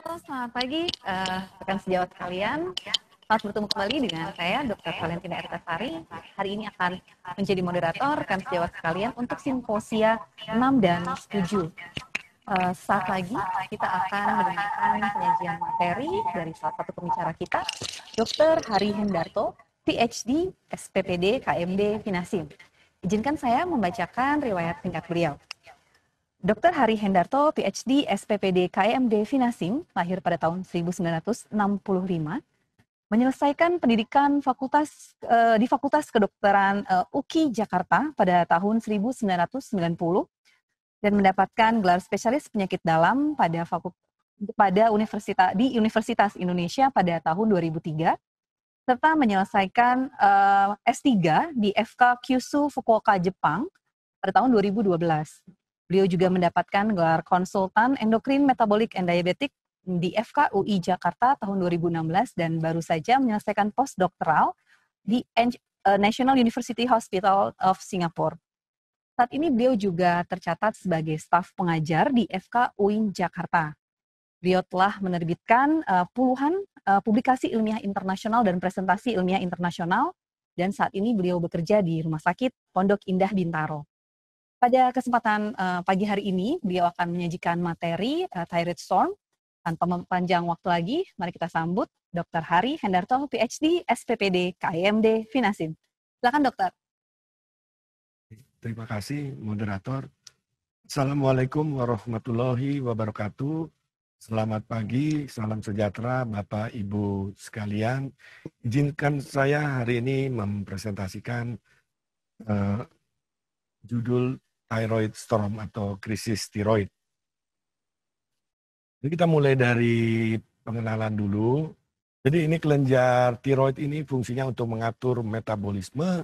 Halo, selamat pagi uh, rekan sejawat kalian. Selamat bertemu kembali dengan saya, Dr. Valentina Ertasari. Hari ini akan menjadi moderator rekan sejawat kalian untuk simposia 6 dan 7. Uh, eh, saat lagi kita akan mendengarkan penyajian materi dari salah satu pembicara kita, Dr. Hari Hendarto, PhD, SPPD, KMD, Finasim. Izinkan saya membacakan riwayat singkat beliau. Dr. Hari Hendarto, PhD, SPPD KMD e Finasim, lahir pada tahun 1965, menyelesaikan pendidikan fakultas eh, di Fakultas Kedokteran eh, UKI Jakarta pada tahun 1990 dan mendapatkan gelar spesialis penyakit dalam pada fakultas pada universitas di Universitas Indonesia pada tahun 2003 serta menyelesaikan eh, S3 di FK Kyushu Fukuoka Jepang pada tahun 2012. Beliau juga mendapatkan gelar konsultan endokrin metabolik and diabetik di FKUI Jakarta tahun 2016 dan baru saja menyelesaikan doktoral di eh, National University Hospital of Singapore. Saat ini beliau juga tercatat sebagai staf pengajar di FKUI Jakarta. Beliau telah menerbitkan eh, puluhan eh, publikasi ilmiah internasional dan presentasi ilmiah internasional dan saat ini beliau bekerja di Rumah Sakit Pondok Indah Bintaro. Pada kesempatan uh, pagi hari ini, beliau akan menyajikan materi uh, Thyroid Storm. Tanpa mempanjang waktu lagi, mari kita sambut Dr. Hari Hendarto, PhD, SPPD, KIMD, Finasin. Silakan dokter. Terima kasih moderator. Assalamualaikum warahmatullahi wabarakatuh. Selamat pagi, salam sejahtera Bapak Ibu sekalian. Izinkan saya hari ini mempresentasikan uh, judul thyroid storm atau krisis tiroid. Jadi kita mulai dari pengenalan dulu. Jadi ini kelenjar tiroid ini fungsinya untuk mengatur metabolisme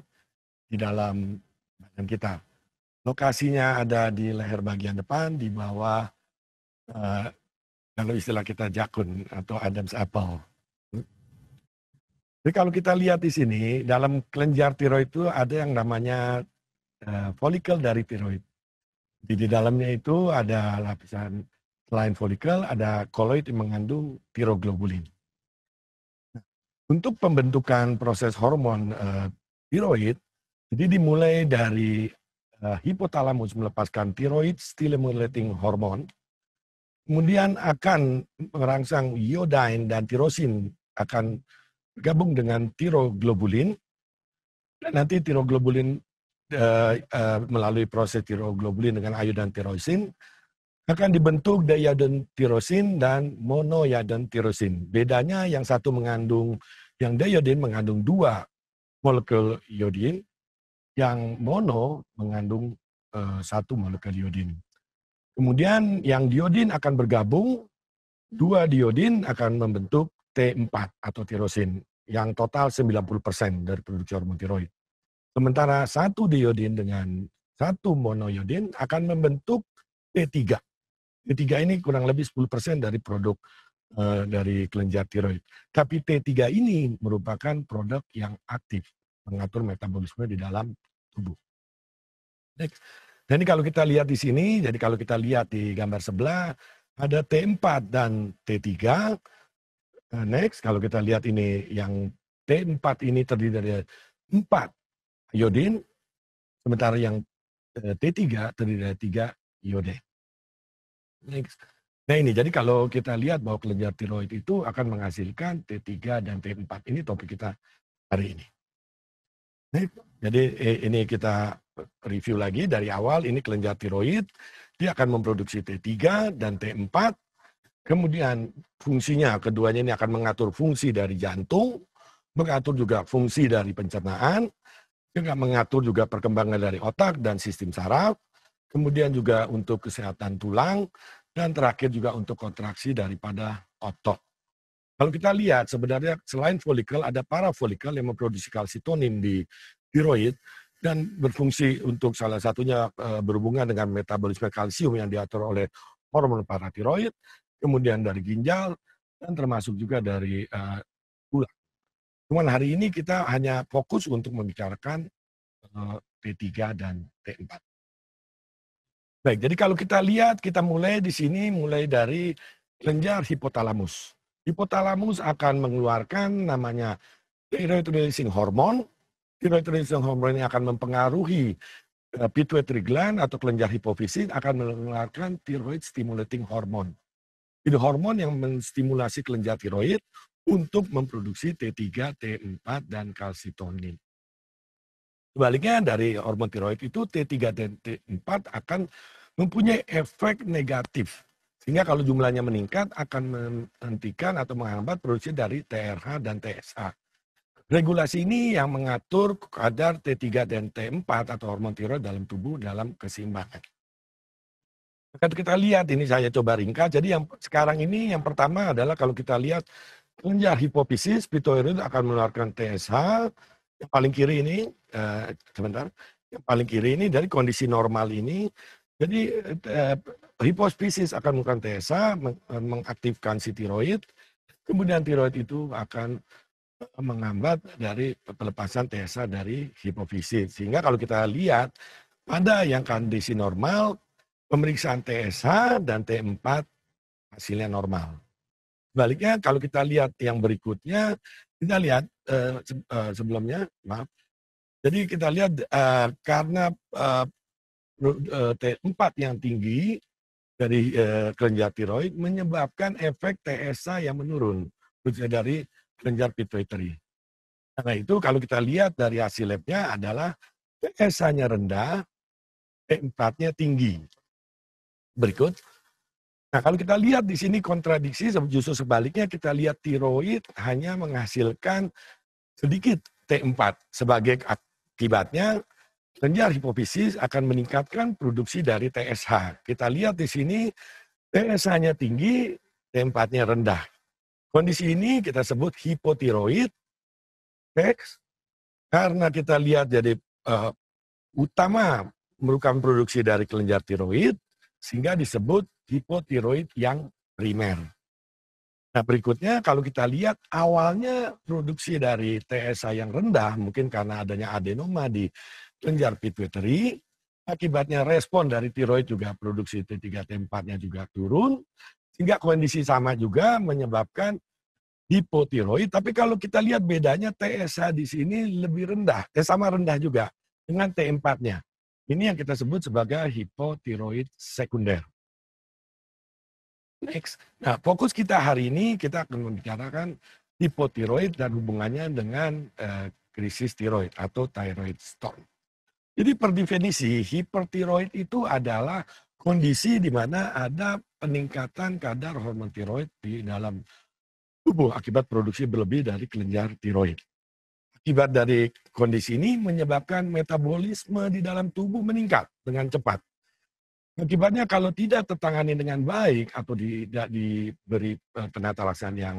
di dalam badan kita. Lokasinya ada di leher bagian depan, di bawah uh, kalau istilah kita jakun atau Adam's apple. Jadi kalau kita lihat di sini dalam kelenjar tiroid itu ada yang namanya Eh, folikel dari tiroid. Jadi di dalamnya itu ada lapisan selain folikel, ada koloid yang mengandung tiroglobulin. Nah, untuk pembentukan proses hormon uh, tiroid, jadi dimulai dari uh, hipotalamus melepaskan tiroid stimulating hormon, kemudian akan merangsang iodine dan tirosin akan gabung dengan tiroglobulin, dan nanti tiroglobulin uh, uh, melalui proses tiroglobulin dengan ayudan tirosin akan dibentuk tirosin dan tirosin Bedanya yang satu mengandung yang diodin mengandung dua molekul iodin, yang mono mengandung uh, satu molekul iodin. Kemudian yang diodin akan bergabung, dua diodin akan membentuk T4 atau tirosin yang total 90% dari produksi hormon tiroid. Sementara satu diodin dengan satu monoyodin akan membentuk T3. T3 ini kurang lebih 10% dari produk e, dari kelenjar tiroid. Tapi T3 ini merupakan produk yang aktif mengatur metabolisme di dalam tubuh. Next. Jadi kalau kita lihat di sini, jadi kalau kita lihat di gambar sebelah ada T4 dan T3. Eh, next, kalau kita lihat ini yang T4 ini terdiri dari 4 Yodin, sementara yang T3 terdiri dari tiga iodin. Next. Nah ini, jadi kalau kita lihat bahwa kelenjar tiroid itu akan menghasilkan T3 dan T4. Ini topik kita hari ini. Nah, jadi eh, ini kita review lagi dari awal, ini kelenjar tiroid. Dia akan memproduksi T3 dan T4. Kemudian fungsinya, keduanya ini akan mengatur fungsi dari jantung, mengatur juga fungsi dari pencernaan, juga mengatur juga perkembangan dari otak dan sistem saraf, kemudian juga untuk kesehatan tulang, dan terakhir juga untuk kontraksi daripada otot. Kalau kita lihat sebenarnya selain folikel ada para folikel yang memproduksi kalsitonin di tiroid dan berfungsi untuk salah satunya eh, berhubungan dengan metabolisme kalsium yang diatur oleh hormon paratiroid, kemudian dari ginjal dan termasuk juga dari eh, Cuman hari ini kita hanya fokus untuk membicarakan eh, T3 dan T4. Baik, jadi kalau kita lihat, kita mulai di sini, mulai dari kelenjar hipotalamus. Hipotalamus akan mengeluarkan namanya thyroid releasing hormone. Thyroid releasing hormone ini akan mempengaruhi eh, pituitary gland atau kelenjar hipofisis akan mengeluarkan thyroid stimulating hormone. Ini hormon yang menstimulasi kelenjar tiroid untuk memproduksi T3, T4, dan kalsitonin. Sebaliknya dari hormon tiroid itu T3 dan T4 akan mempunyai efek negatif. Sehingga kalau jumlahnya meningkat akan menghentikan atau menghambat produksi dari TRH dan TSH. Regulasi ini yang mengatur kadar T3 dan T4 atau hormon tiroid dalam tubuh dalam keseimbangan. kita lihat ini saya coba ringkas. Jadi yang sekarang ini yang pertama adalah kalau kita lihat Kelenjar hipofisis pituitary akan mengeluarkan TSH yang paling kiri ini eh, sebentar yang paling kiri ini dari kondisi normal ini jadi eh, hipofisis akan mengeluarkan TSH mengaktifkan si tiroid kemudian tiroid itu akan eh, menghambat dari pelepasan TSH dari hipofisis sehingga kalau kita lihat pada yang kondisi normal pemeriksaan TSH dan T4 hasilnya normal. Sebaliknya kalau kita lihat yang berikutnya, kita lihat uh, se uh, sebelumnya, maaf. Jadi kita lihat uh, karena uh, T4 yang tinggi dari uh, kelenjar tiroid menyebabkan efek TSA yang menurun khususnya dari kelenjar pituitary. Karena itu kalau kita lihat dari hasil labnya adalah TSA-nya rendah, T4-nya tinggi. Berikut, Nah, kalau kita lihat di sini kontradiksi, justru sebaliknya kita lihat tiroid hanya menghasilkan sedikit T4. Sebagai akibatnya, kelenjar hipofisis akan meningkatkan produksi dari TSH. Kita lihat di sini, TSH-nya tinggi, T4-nya rendah. Kondisi ini kita sebut hipotiroid. Next. Karena kita lihat jadi uh, utama merupakan produksi dari kelenjar tiroid, sehingga disebut hipotiroid yang primer. Nah berikutnya kalau kita lihat awalnya produksi dari TSH yang rendah mungkin karena adanya adenoma di kelenjar pituitary, akibatnya respon dari tiroid juga produksi T3 T4-nya juga turun, sehingga kondisi sama juga menyebabkan hipotiroid. Tapi kalau kita lihat bedanya TSH di sini lebih rendah, eh, sama rendah juga dengan T4-nya. Ini yang kita sebut sebagai hipotiroid sekunder. Next. Nah, fokus kita hari ini kita akan membicarakan hipotiroid dan hubungannya dengan eh, krisis tiroid atau thyroid storm. Jadi per definisi, hipertiroid itu adalah kondisi di mana ada peningkatan kadar hormon tiroid di dalam tubuh akibat produksi berlebih dari kelenjar tiroid. Akibat dari kondisi ini menyebabkan metabolisme di dalam tubuh meningkat dengan cepat. Akibatnya kalau tidak tertangani dengan baik atau tidak diberi penata eh, laksanaan yang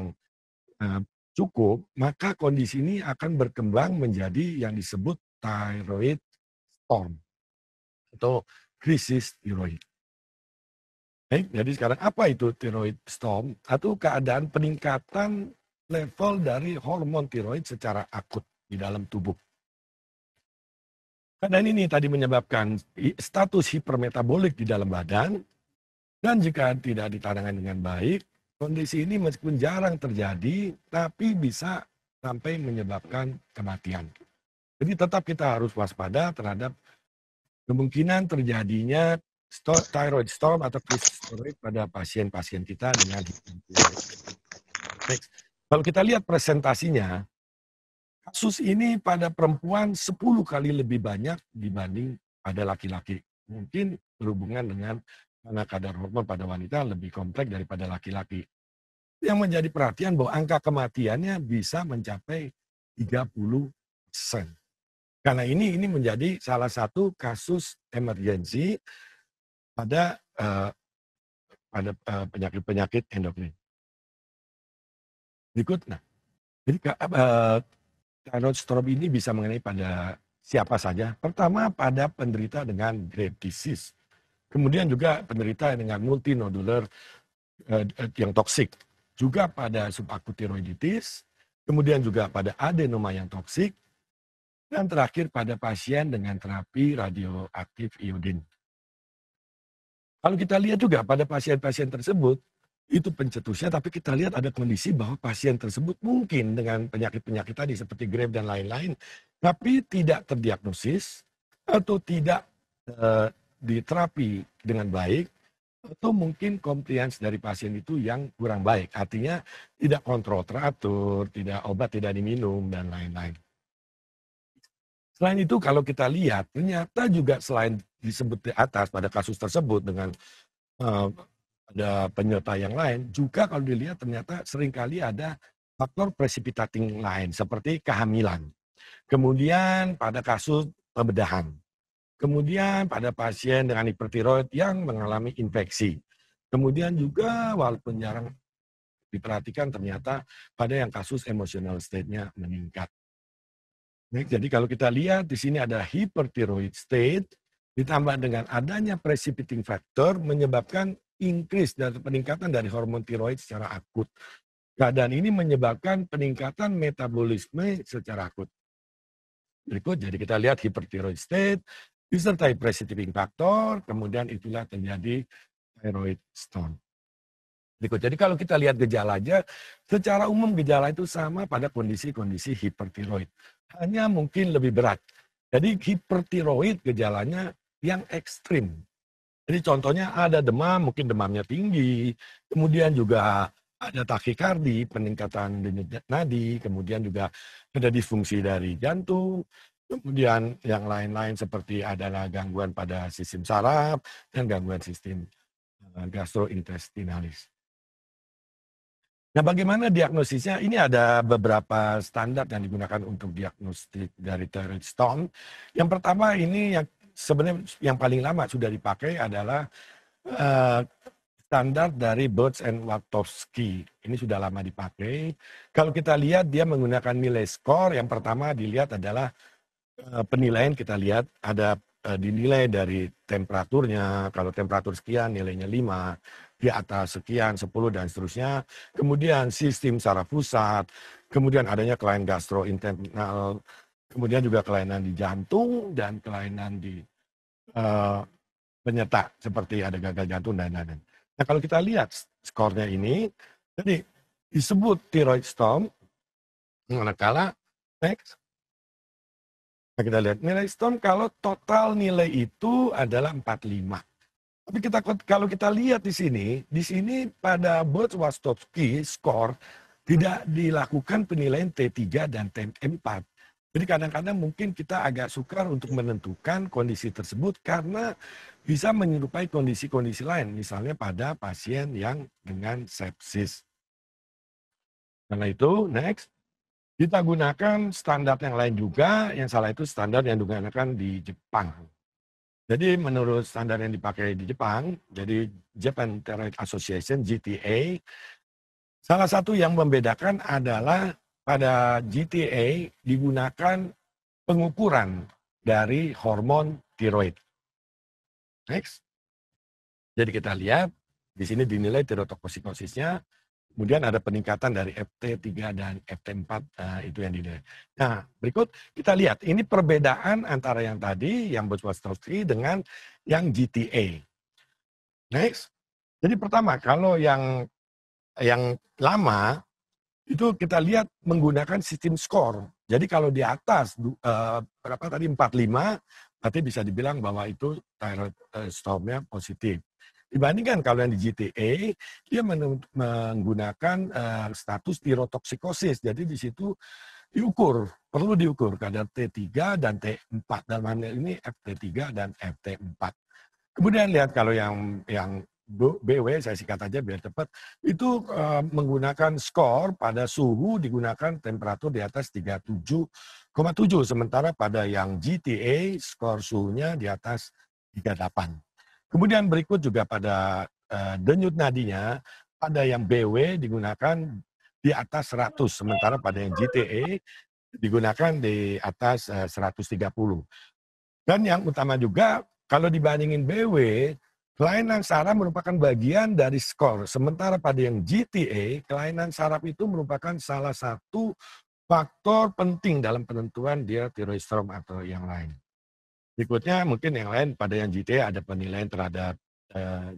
eh, cukup, maka kondisi ini akan berkembang menjadi yang disebut thyroid storm atau krisis tiroid. Baik, jadi sekarang apa itu tiroid storm? Atau keadaan peningkatan level dari hormon tiroid secara akut di dalam tubuh. Karena ini tadi menyebabkan status hipermetabolik di dalam badan, dan jika tidak ditangani dengan baik, kondisi ini meskipun jarang terjadi, tapi bisa sampai menyebabkan kematian. Jadi tetap kita harus waspada terhadap kemungkinan terjadinya thyroid storm atau krisis thyroid pada pasien-pasien kita dengan Next. Kalau kita lihat presentasinya, kasus ini pada perempuan 10 kali lebih banyak dibanding pada laki-laki. Mungkin berhubungan dengan karena kadar hormon pada wanita lebih kompleks daripada laki-laki. Yang menjadi perhatian bahwa angka kematiannya bisa mencapai 30 persen. Karena ini ini menjadi salah satu kasus emergensi pada uh, pada penyakit eh, penyakit-penyakit endokrin. Berikutnya. Jadi uh, Carnot storm ini bisa mengenai pada siapa saja. Pertama pada penderita dengan Graves disease. Kemudian juga penderita dengan multinodular eh, eh, yang toksik. Juga pada subakutiroiditis, kemudian juga pada adenoma yang toksik, dan terakhir pada pasien dengan terapi radioaktif iodin. Kalau kita lihat juga pada pasien-pasien tersebut, itu pencetusnya tapi kita lihat ada kondisi bahwa pasien tersebut mungkin dengan penyakit-penyakit tadi seperti grave dan lain-lain tapi tidak terdiagnosis atau tidak uh, diterapi dengan baik atau mungkin komplians dari pasien itu yang kurang baik artinya tidak kontrol teratur, tidak obat tidak diminum dan lain-lain. Selain itu kalau kita lihat ternyata juga selain disebut di atas pada kasus tersebut dengan uh, ada penyerta yang lain, juga kalau dilihat ternyata seringkali ada faktor precipitating lain seperti kehamilan. Kemudian pada kasus pembedahan. Kemudian pada pasien dengan hipertiroid yang mengalami infeksi. Kemudian juga walaupun jarang diperhatikan ternyata pada yang kasus emotional state-nya meningkat. Baik, jadi kalau kita lihat di sini ada hipertiroid state ditambah dengan adanya precipitating factor menyebabkan increase dan peningkatan dari hormon tiroid secara akut. Keadaan ini menyebabkan peningkatan metabolisme secara akut. Berikut, jadi kita lihat hipertiroid state, disertai precipitating faktor, kemudian itulah terjadi thyroid stone. Berikut, jadi kalau kita lihat gejala aja, secara umum gejala itu sama pada kondisi-kondisi hipertiroid. Hanya mungkin lebih berat. Jadi hipertiroid gejalanya yang ekstrim, jadi contohnya ada demam, mungkin demamnya tinggi, kemudian juga ada takikardi, peningkatan denyut nadi, kemudian juga ada disfungsi dari jantung, kemudian yang lain-lain seperti adalah gangguan pada sistem saraf dan gangguan sistem eh, gastrointestinalis. Nah, bagaimana diagnosisnya? Ini ada beberapa standar yang digunakan untuk diagnostik dari thyroid stone. Yang pertama ini yang sebenarnya yang paling lama sudah dipakai adalah uh, standar dari Birds and Watowski. Ini sudah lama dipakai. Kalau kita lihat dia menggunakan nilai skor, yang pertama dilihat adalah uh, penilaian kita lihat ada eh, dinilai dari temperaturnya. Kalau temperatur sekian nilainya 5, di atas sekian 10 dan seterusnya. Kemudian sistem saraf pusat, kemudian adanya klien gastrointestinal kemudian juga kelainan di jantung dan kelainan di uh, penyerta seperti ada gagal jantung dan lain-lain. Nah kalau kita lihat skornya ini, jadi disebut tiroid storm manakala next nah, kita lihat nilai storm kalau total nilai itu adalah 45. Tapi kita kalau kita lihat di sini, di sini pada Bert Wastowski skor tidak dilakukan penilaian T3 dan T4 jadi kadang-kadang mungkin kita agak sukar untuk menentukan kondisi tersebut karena bisa menyerupai kondisi-kondisi lain, misalnya pada pasien yang dengan sepsis. Karena itu, next. Kita gunakan standar yang lain juga, yang salah itu standar yang digunakan di Jepang. Jadi menurut standar yang dipakai di Jepang, jadi Japan Therapeutic Association, GTA, salah satu yang membedakan adalah pada GTA digunakan pengukuran dari hormon tiroid. Next. Jadi kita lihat di sini dinilai tirotokosikosisnya, kemudian ada peningkatan dari FT3 dan FT4 nah, eh, itu yang dinilai. Nah, berikut kita lihat ini perbedaan antara yang tadi yang Butchwastowski dengan yang GTA. Next. Jadi pertama kalau yang yang lama itu kita lihat menggunakan sistem skor. Jadi kalau di atas uh, berapa tadi 45 berarti bisa dibilang bahwa itu thyroid eh, stormnya positif. Dibandingkan kalau yang di GTA, dia menggunakan uh, status tirotoksikosis. Jadi di situ diukur, perlu diukur kadar T3 dan T4 dalam hal ini FT3 dan FT4. Kemudian lihat kalau yang yang BW saya singkat aja biar cepat itu uh, menggunakan skor pada suhu digunakan temperatur di atas 37,7 sementara pada yang GTA skor suhunya di atas 38. Kemudian berikut juga pada uh, denyut nadinya pada yang BW digunakan di atas 100 sementara pada yang GTA digunakan di atas eh, uh, 130. Dan yang utama juga kalau dibandingin BW Kelainan saraf merupakan bagian dari skor. Sementara pada yang GTA, kelainan saraf itu merupakan salah satu faktor penting dalam penentuan dia tiroidstrom atau yang lain. Berikutnya mungkin yang lain pada yang GTA ada penilaian terhadap eh,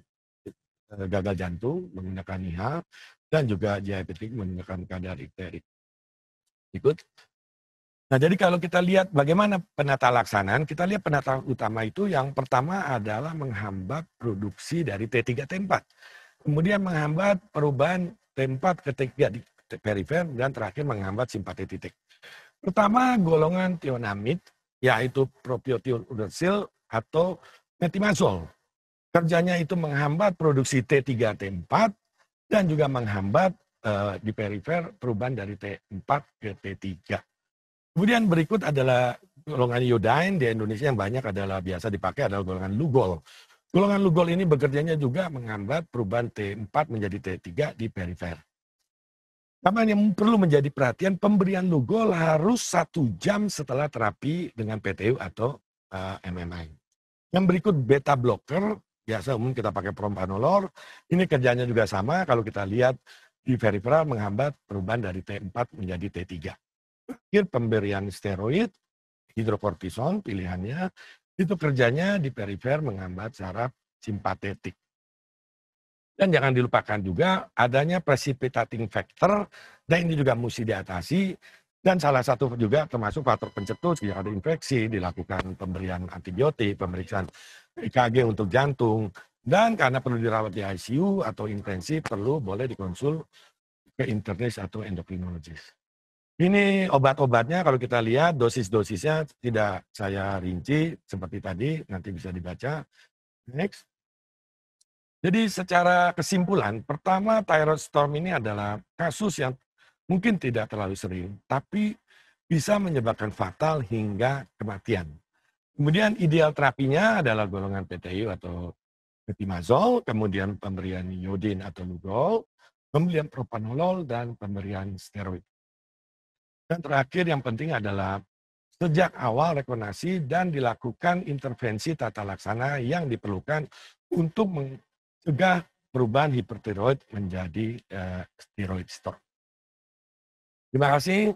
eh gagal jantung menggunakan IHA dan juga diabetik menggunakan kadar ikterik. Ikut Nah, jadi kalau kita lihat bagaimana penata laksanaan, kita lihat penata utama itu yang pertama adalah menghambat produksi dari T3 T4. Kemudian menghambat perubahan T4 ke T3 di perifer dan terakhir menghambat simpati titik Pertama golongan tionamid yaitu propiotiuracil atau metimazol. Kerjanya itu menghambat produksi T3 T4 dan juga menghambat uh, di perifer perubahan dari T4 ke T3. Kemudian berikut adalah golongan iodine di Indonesia yang banyak adalah biasa dipakai adalah golongan lugol. Golongan lugol ini bekerjanya juga menghambat perubahan T4 menjadi T3 di perifer. Karena yang perlu menjadi perhatian, pemberian lugol harus satu jam setelah terapi dengan PTU atau uh, eh, MMI. Yang berikut beta blocker, biasa umum kita pakai prompanolor. Ini kerjanya juga sama kalau kita lihat di perifer menghambat perubahan dari T4 menjadi T3 pemberian steroid, hidrokortison pilihannya, itu kerjanya di perifer menghambat saraf simpatetik. Dan jangan dilupakan juga adanya precipitating factor, dan ini juga mesti diatasi, dan salah satu juga termasuk faktor pencetus jika ada infeksi, dilakukan pemberian antibiotik, pemeriksaan EKG untuk jantung, dan karena perlu dirawat di ICU atau intensif, perlu boleh dikonsul ke internis atau endokrinologis. Ini obat-obatnya kalau kita lihat dosis-dosisnya tidak saya rinci seperti tadi, nanti bisa dibaca. Next. Jadi secara kesimpulan, pertama thyroid storm ini adalah kasus yang mungkin tidak terlalu sering, tapi bisa menyebabkan fatal hingga kematian. Kemudian ideal terapinya adalah golongan PTU atau metimazol, kemudian pemberian iodin atau lugol, pemberian propanolol, dan pemberian steroid. Dan terakhir yang penting adalah sejak awal rekonasi dan dilakukan intervensi tata laksana yang diperlukan untuk mencegah perubahan hipertiroid menjadi uh, steroid stop. Terima kasih.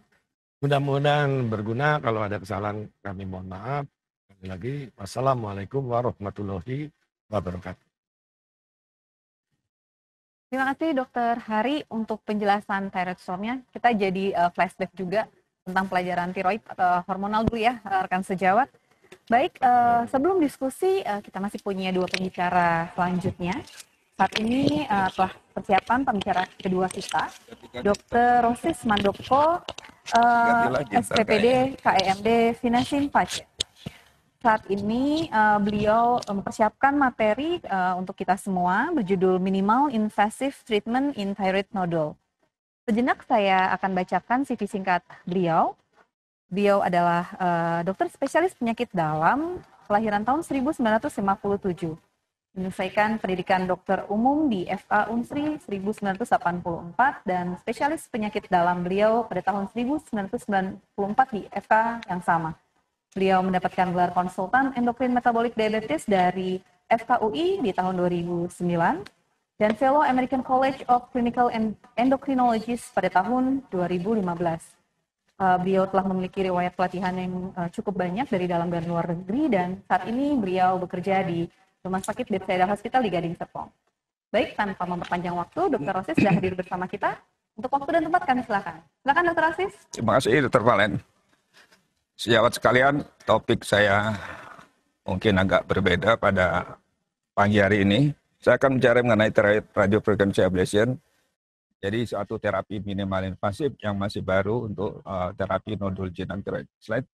Mudah-mudahan berguna. Kalau ada kesalahan kami mohon maaf. Sekali lagi, wassalamualaikum warahmatullahi wabarakatuh. Terima kasih Dokter Hari untuk penjelasan thyroid stormnya. Kita jadi uh, flashback juga tentang pelajaran tiroid uh, hormonal dulu ya eh, rekan sejawat. Baik, uh, sebelum diskusi uh, kita masih punya dua pembicara selanjutnya. Saat ini uh, telah persiapan pembicara kedua kita, Dokter Rosis Mandoko, uh, SPPD KEMD Finasin Pace saat ini uh, beliau mempersiapkan materi uh, untuk kita semua berjudul Minimal Invasive Treatment in Thyroid Nodule. Sejenak saya akan bacakan CV singkat beliau. Beliau adalah uh, dokter spesialis penyakit dalam, kelahiran tahun 1957. Menyelesaikan pendidikan dokter umum di FA Unsri 1984 dan spesialis penyakit dalam beliau pada tahun 1994 di FA yang sama. Beliau mendapatkan gelar konsultan endokrin metabolik diabetes dari FKUI di tahun 2009 dan fellow American College of Clinical Endocrinologists pada tahun 2015. Uh, eh, beliau telah memiliki riwayat pelatihan yang uh, cukup banyak dari dalam dan luar negeri dan saat ini beliau bekerja di Rumah Sakit Bethesda Hospital di Gading Serpong. Baik, tanpa memperpanjang waktu, Dr. Rosis sudah hadir bersama kita. Untuk waktu dan tempat kami silakan. Silakan Dr. Rosis. Terima kasih Dr. Valen. Sejawat sekalian, topik saya mungkin agak berbeda pada pagi hari ini. Saya akan bicara mengenai terapi radio frequency ablation. Jadi suatu terapi minimal invasif yang masih baru untuk uh, terapi nodul jinak tiroid. Slide.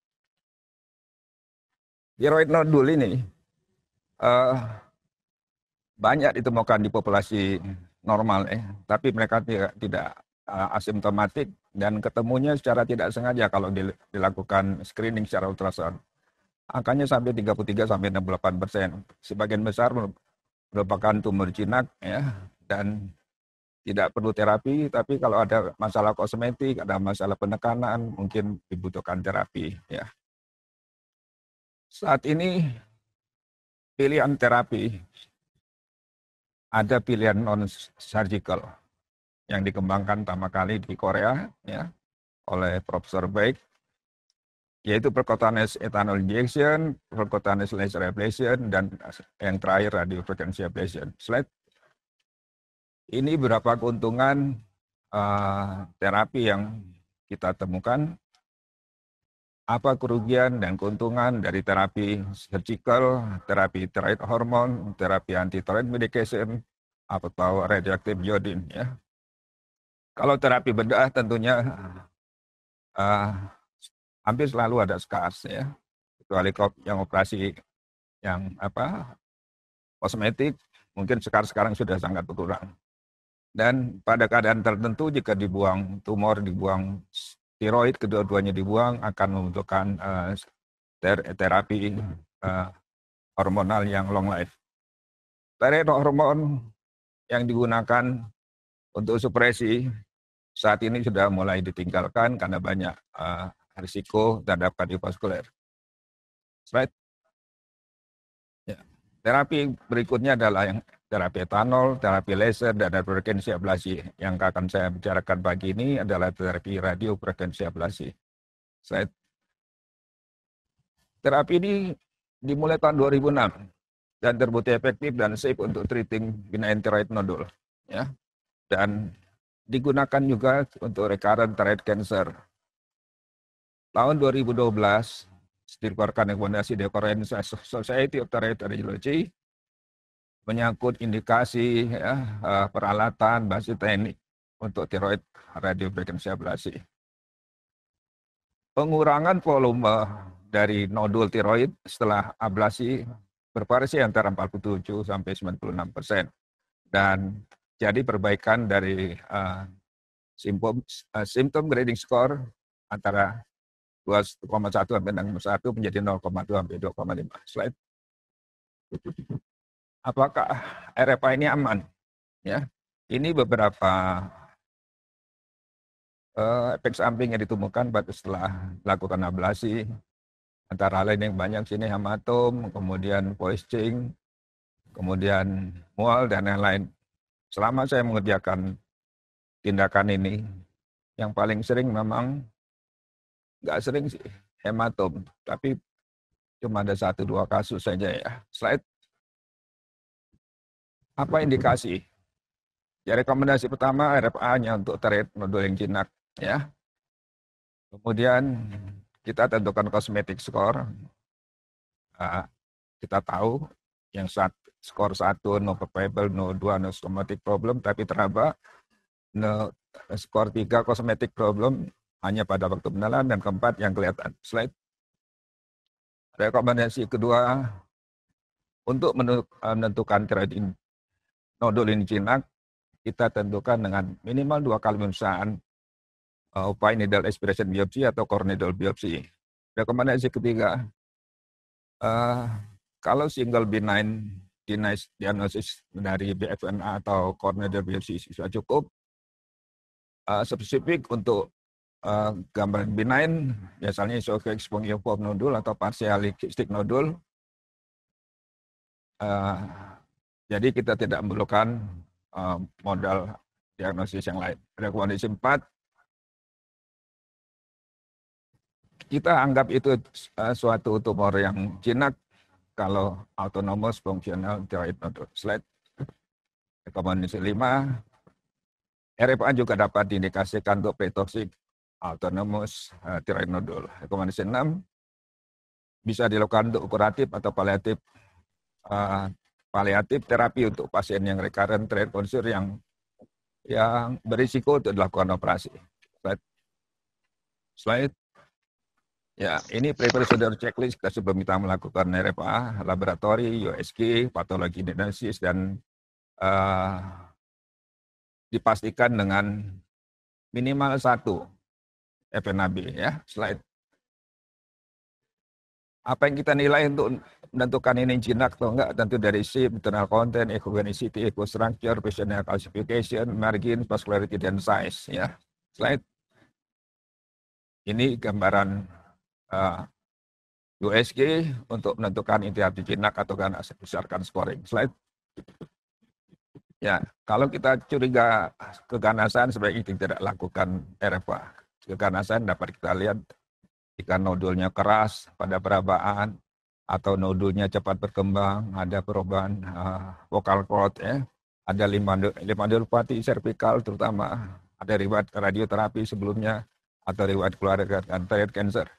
Tiroid nodul ini uh, banyak ditemukan di populasi normal, eh, tapi mereka tidak, tidak Eh, asimptomatik dan ketemunya secara tidak sengaja kalau dilakukan screening secara ultrasound. Angkanya sampai 33 sampai 68 persen. Sebagian besar merupakan tumor jinak ya dan tidak perlu terapi, tapi kalau ada masalah kosmetik, ada masalah penekanan, mungkin dibutuhkan terapi. Ya. Saat ini pilihan terapi ada pilihan non surgical yang dikembangkan pertama kali di Korea ya oleh Profesor Baik yaitu perkotaan ethanol injection, perkotaan laser ablation, dan yang terakhir radio frequency ablation. Slide. Ini berapa keuntungan uh, terapi yang kita temukan, apa kerugian dan keuntungan dari terapi surgical, terapi terait hormon, terapi anti tiroid medication, atau radioactive iodine ya. Kalau terapi bedah tentunya uh, hampir selalu ada scars ya. Kecuali yang operasi yang apa kosmetik mungkin sekarang sekarang sudah sangat berkurang. Dan pada keadaan tertentu jika dibuang tumor, dibuang tiroid, kedua-duanya dibuang akan membutuhkan uh, ter terapi uh, hormonal yang long life. terapi hormon yang digunakan untuk supresi saat ini sudah mulai ditinggalkan karena banyak uh, risiko terhadap kardiovaskuler. Slide. Ya. Terapi berikutnya adalah yang terapi etanol, terapi laser, dan frekuensi ablasi. Yang akan saya bicarakan pagi ini adalah terapi radio frekuensi ablasi. Slide. Terapi ini dimulai tahun 2006 dan terbukti efektif dan safe untuk treating benign thyroid nodule. Ya, dan digunakan juga untuk recurrent thyroid cancer. Tahun 2012, dikeluarkan rekomendasi The Korean Society of Thyroid Radiology menyangkut indikasi ya, eh, peralatan basis teknik untuk thyroid radiofrekuensi ablasi. Pengurangan volume dari nodul tiroid setelah ablasi bervariasi antara 47 sampai 96 persen dan terjadi perbaikan dari uh, eh, simptom, uh, eh, simptom grading score antara 2,1 sampai 6,1 menjadi 0,2 sampai 2,5 slide. Apakah RFA ini aman? Ya, ini beberapa uh, efek samping yang ditemukan setelah lakukan ablasi antara lain yang banyak sini hematom, kemudian poisoning, kemudian mual dan lain-lain. Selama saya mengerjakan tindakan ini, yang paling sering memang nggak sering sih hematom, tapi cuma ada satu dua kasus saja ya. Slide. Apa indikasi? Ya rekomendasi pertama RFA-nya untuk nodul yang jinak ya. Kemudian kita tentukan kosmetik skor. Ah, kita tahu yang saat skor satu, no probable, no dua, no somatic problem, tapi teraba no, eh, skor tiga cosmetic problem hanya pada waktu pengenalan dan keempat yang kelihatan. Slide. Rekomendasi kedua untuk eh, menentukan kredit nodul ini jinak kita tentukan dengan minimal dua kali pemeriksaan uh, eh, upaya needle aspiration biopsi atau core needle biopsi. Rekomendasi ketiga, uh, kalau single benign diagnosis dari BFNA atau coronary biopsy sudah cukup. Uh, spesifik untuk uh, eh, gambar benign, biasanya isofix spongiform nodul atau partialistic nodul. Uh, jadi kita tidak memerlukan uh, modal diagnosis yang lain. Rekomendasi 4, kita anggap itu uh, suatu tumor yang jinak kalau autonomous functional untuk slide Rekomendasi 5, RFA juga dapat diindikasikan untuk pretosik autonomous droid eh, nodul nodule. Rekomendasi 6, bisa dilakukan untuk kuratif atau paliatif uh, paliatif terapi untuk pasien yang recurrent trait cancer yang yang berisiko untuk dilakukan operasi. Slide. Slide. Ya, ini pre dan checklist kita pemerintah melakukan RFA, ah, laboratori, USG, patologi diagnosis, dan uh, dipastikan dengan minimal satu FNAB ya, slide. Apa yang kita nilai untuk menentukan ini jinak atau enggak tentu dari SIP, internal content, ecogenicity, ecostructure, patient calcification, margin, vascularity, dan size ya. Slide. Ini gambaran Eh, USG untuk menentukan inti hati jinak atau kan aset besarkan scoring. Slide. Ya, kalau kita curiga keganasan sebaiknya kita tidak lakukan RFA. Keganasan dapat kita lihat jika nodulnya keras pada perabaan atau nodulnya cepat berkembang, ada perubahan uh, vokal cord ya, ada limadopati cervical terutama, ada riwayat radioterapi sebelumnya atau riwayat keluarga anterior cancer.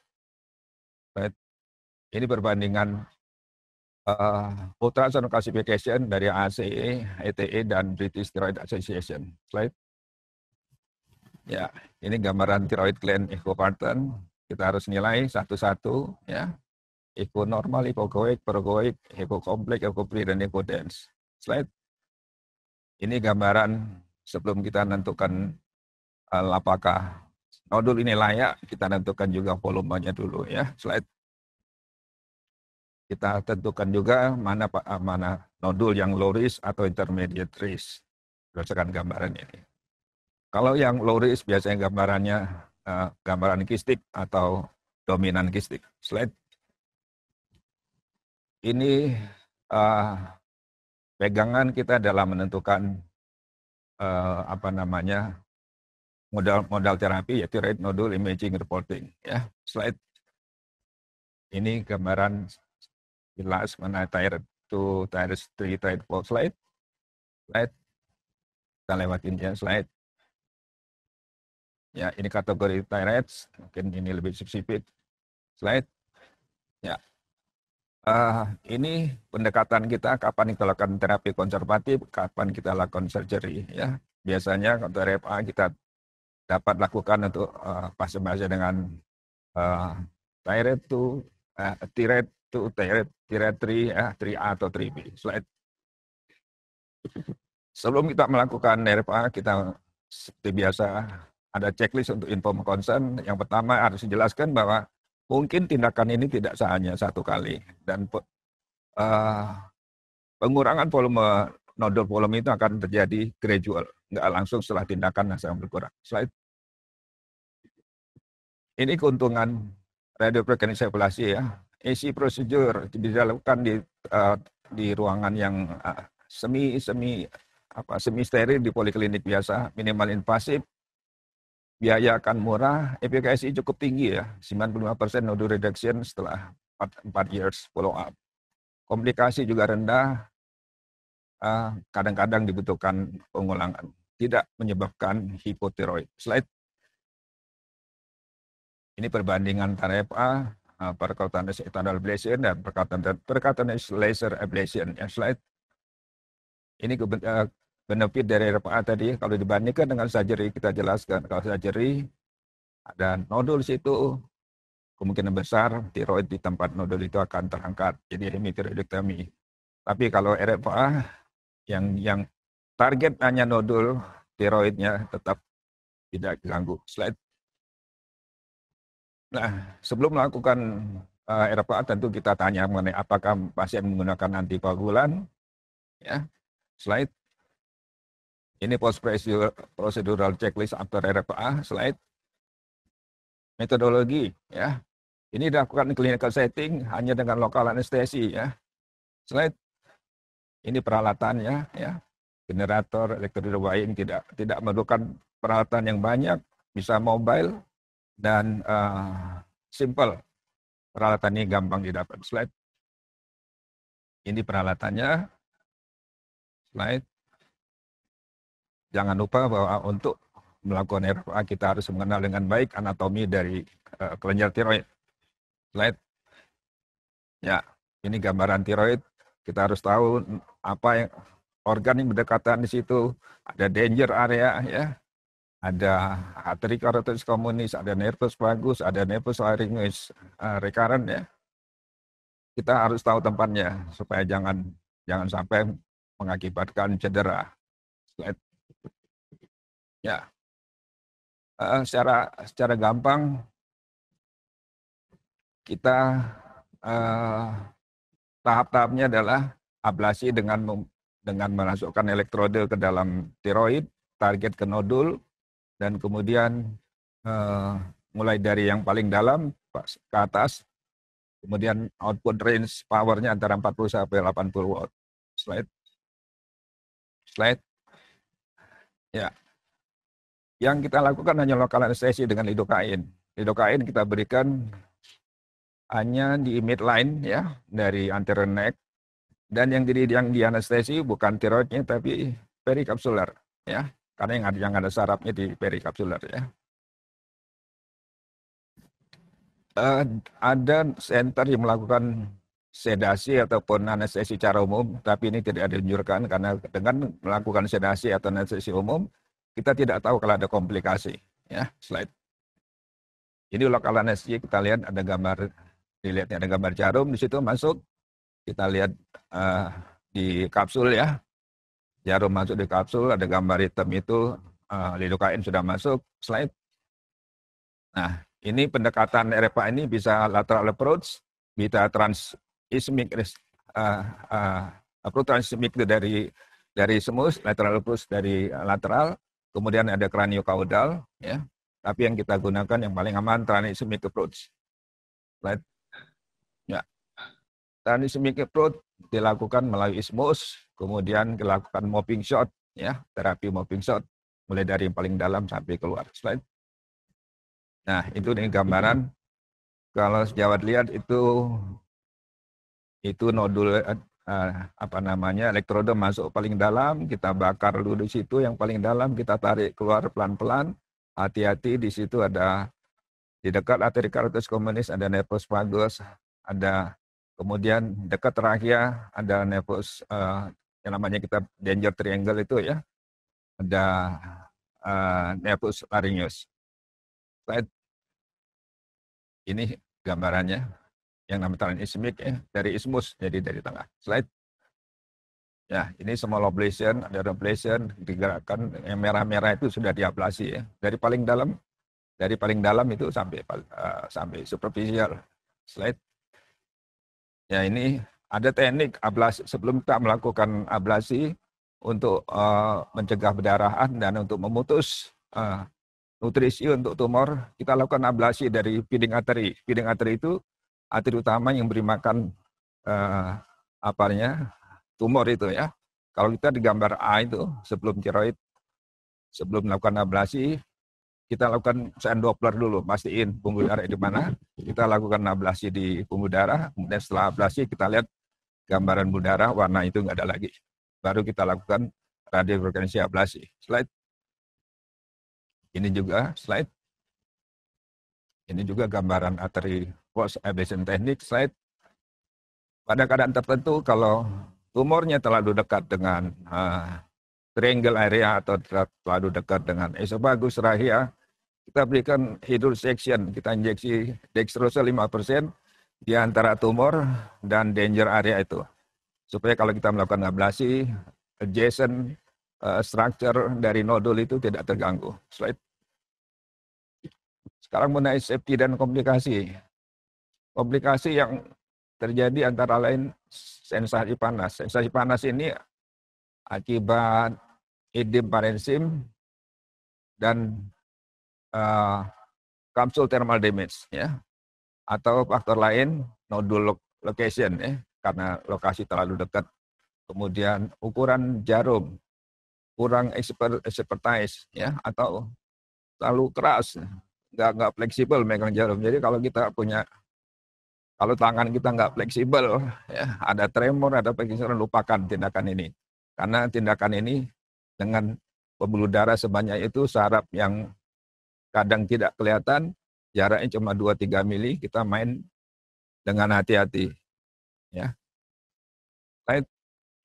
Ini perbandingan uh, ultrasound classification dari ACE, ETE, dan British Thyroid Association. Slide. Ya, ini gambaran thyroid gland pattern Kita harus nilai satu-satu, ya. Echo normal, echo komplek, echo free, dan dense Slide. Ini gambaran sebelum kita menentukan eh, apakah Nodul ini layak, kita tentukan juga volumenya dulu ya. Slide kita tentukan juga mana ah, mana nodul yang low risk atau intermediate risk berdasarkan gambaran ini. Kalau yang low risk biasanya gambarannya uh, gambaran kistik atau dominan kistik. Slide ini uh, pegangan kita dalam menentukan uh, apa namanya modal modal terapi yaitu rate nodule imaging reporting ya slide ini gambaran jelas mana tier 2, tier three tier four slide slide kita lewatin ya slide ya ini kategori tier rates mungkin ini lebih spesifik slide ya uh, ini pendekatan kita kapan kita lakukan terapi konservatif kapan kita lakukan surgery ya biasanya untuk RFA kita dapat lakukan untuk uh, eh, pasien pasien dengan uh, tiret to uh, eh, tiret to tiret tiret tri ya, tri a atau tri b Slide. Sebelum kita melakukan RPA, kita seperti biasa ada checklist untuk inform concern. Yang pertama harus dijelaskan bahwa mungkin tindakan ini tidak hanya satu kali dan uh, pengurangan volume Nodul volume itu akan terjadi gradual, nggak langsung setelah tindakan yang sangat berkurang. Slide. Ini keuntungan radiofrekuensi sirkulasi ya. Isi prosedur dilakukan di uh, di ruangan yang uh, semi semi apa semi steril di poliklinik biasa, minimal invasif, biaya akan murah, efikasi cukup tinggi ya, 95% nodul reduction setelah 4, 4 years follow up. Komplikasi juga rendah, kadang-kadang dibutuhkan pengulangan. Tidak menyebabkan hipotiroid. Slide. Ini perbandingan antara FA, perkataan etanol ablation, dan perkataan, perkataan laser ablation. Ya, slide. Ini eh, benefit dari RPA tadi, kalau dibandingkan dengan surgery, kita jelaskan. Kalau surgery, ada nodul situ, kemungkinan besar tiroid di tempat nodul itu akan terangkat. Jadi hemitiroidektomi. Tapi kalau RFA yang yang target hanya nodul tiroidnya tetap tidak diganggu. Slide. Nah, sebelum melakukan uh, eh, RPA tentu kita tanya mengenai apakah pasien menggunakan antikoagulan. Ya, slide. Ini post procedural checklist after RPA. Slide. Metodologi. Ya, ini dilakukan di clinical setting hanya dengan lokal anestesi. Ya, slide. Ini peralatannya ya. Generator elektrik wiring tidak tidak memerlukan peralatan yang banyak, bisa mobile dan uh, simple. Peralatan ini gampang didapat. Slide. Ini peralatannya. Slide. Jangan lupa bahwa untuk melakukan RFA kita harus mengenal dengan baik anatomi dari uh, kelenjar tiroid. Slide. Ya, ini gambaran tiroid kita harus tahu apa yang organ yang berdekatan di situ, ada danger area ya. Ada arteriosklerosis komunis, ada nervus vagus, ada nervus laryngeus uh, recurrent ya. Kita harus tahu tempatnya supaya jangan jangan sampai mengakibatkan cedera. Slide. Ya. Uh, secara secara gampang kita uh, tahap-tahapnya adalah ablasi dengan dengan memasukkan elektrode ke dalam tiroid, target ke nodul, dan kemudian eh, mulai dari yang paling dalam ke atas, kemudian output range powernya antara 40 sampai 80 watt. Slide. Slide. Ya. Yang kita lakukan hanya lokal anestesi dengan lidokain. Lidokain kita berikan hanya di midline ya dari anterior neck dan yang jadi yang di anestesi bukan tiroidnya tapi perikapsular ya karena yang ada yang ada sarafnya di perikapsular ya uh, ada center yang melakukan sedasi ataupun anestesi secara umum, tapi ini tidak ada dianjurkan karena dengan melakukan sedasi atau anestesi umum, kita tidak tahu kalau ada komplikasi. Ya, slide. Ini lokal anestesi kita lihat ada gambar dilihat ada gambar jarum di situ masuk kita lihat uh, di kapsul ya jarum masuk di kapsul ada gambar hitam itu uh, eh, lidokain sudah masuk slide nah ini pendekatan RFA ini bisa lateral approach bisa transismic uh, eh, uh, approach transismic itu dari dari semus lateral approach dari lateral kemudian ada kranio kaudal ya tapi yang kita gunakan yang paling aman transismic approach slide Ya. Teknis microfluid dilakukan melalui ismus, kemudian dilakukan mopping shot, ya, terapi mopping shot, mulai dari yang paling dalam sampai keluar slide. Nah, itu nih gambaran. Kalau sejawat lihat itu itu nodul eh, eh apa namanya elektrode masuk paling dalam, kita bakar dulu di situ yang paling dalam, kita tarik keluar pelan-pelan. Hati-hati di situ ada di dekat arteri karotis komunis ada nervus vagus, ada kemudian dekat terakhir ada nevus uh, yang namanya kita danger triangle itu ya ada uh, nevus laryngeus. Slide. Ini gambarannya yang namanya ismik ya, dari ismus jadi dari tengah. Slide. Ya, ini semua ablation, ada ablation digerakkan yang merah-merah itu sudah diablasi ya. Dari paling dalam dari paling dalam itu sampai uh, sampai superficial. Slide. Ya ini ada teknik ablasi sebelum kita melakukan ablasi untuk uh, mencegah berdarahan dan untuk memutus uh, nutrisi untuk tumor, kita lakukan ablasi dari feeding arteri. Feeding arteri itu arteri utama yang beri makan uh, eh, apanya tumor itu ya. Kalau kita di gambar A itu sebelum tiroid, sebelum melakukan ablasi, kita lakukan scan Doppler dulu, pastiin pembuluh darah di mana. Kita lakukan ablasi di pembuluh darah, kemudian setelah ablasi kita lihat gambaran pembuluh darah warna itu nggak ada lagi. Baru kita lakukan radiofrekuensi ablasi. Slide. Ini juga slide. Ini juga gambaran arteri post ablation teknik slide. Pada keadaan tertentu kalau tumornya terlalu dekat dengan uh, triangle area atau terlalu dekat dengan esophagus rahia, kita berikan hidul section, kita injeksi dextrose 5% di antara tumor dan danger area itu. Supaya kalau kita melakukan ablasi, adjacent uh, structure dari nodul itu tidak terganggu. Slide. Sekarang mengenai safety dan komplikasi. Komplikasi yang terjadi antara lain sensasi panas. Sensasi panas ini akibat idem parensim dan uh, kapsul thermal damage ya atau faktor lain nodul location ya karena lokasi terlalu dekat kemudian ukuran jarum kurang expert, expertise ya atau terlalu keras nggak nggak fleksibel megang jarum jadi kalau kita punya kalau tangan kita nggak fleksibel ya ada tremor ada pengisaran lupakan tindakan ini karena tindakan ini dengan pembuluh darah sebanyak itu saraf yang kadang tidak kelihatan, jaraknya cuma 2-3 mili, kita main dengan hati-hati. Ya.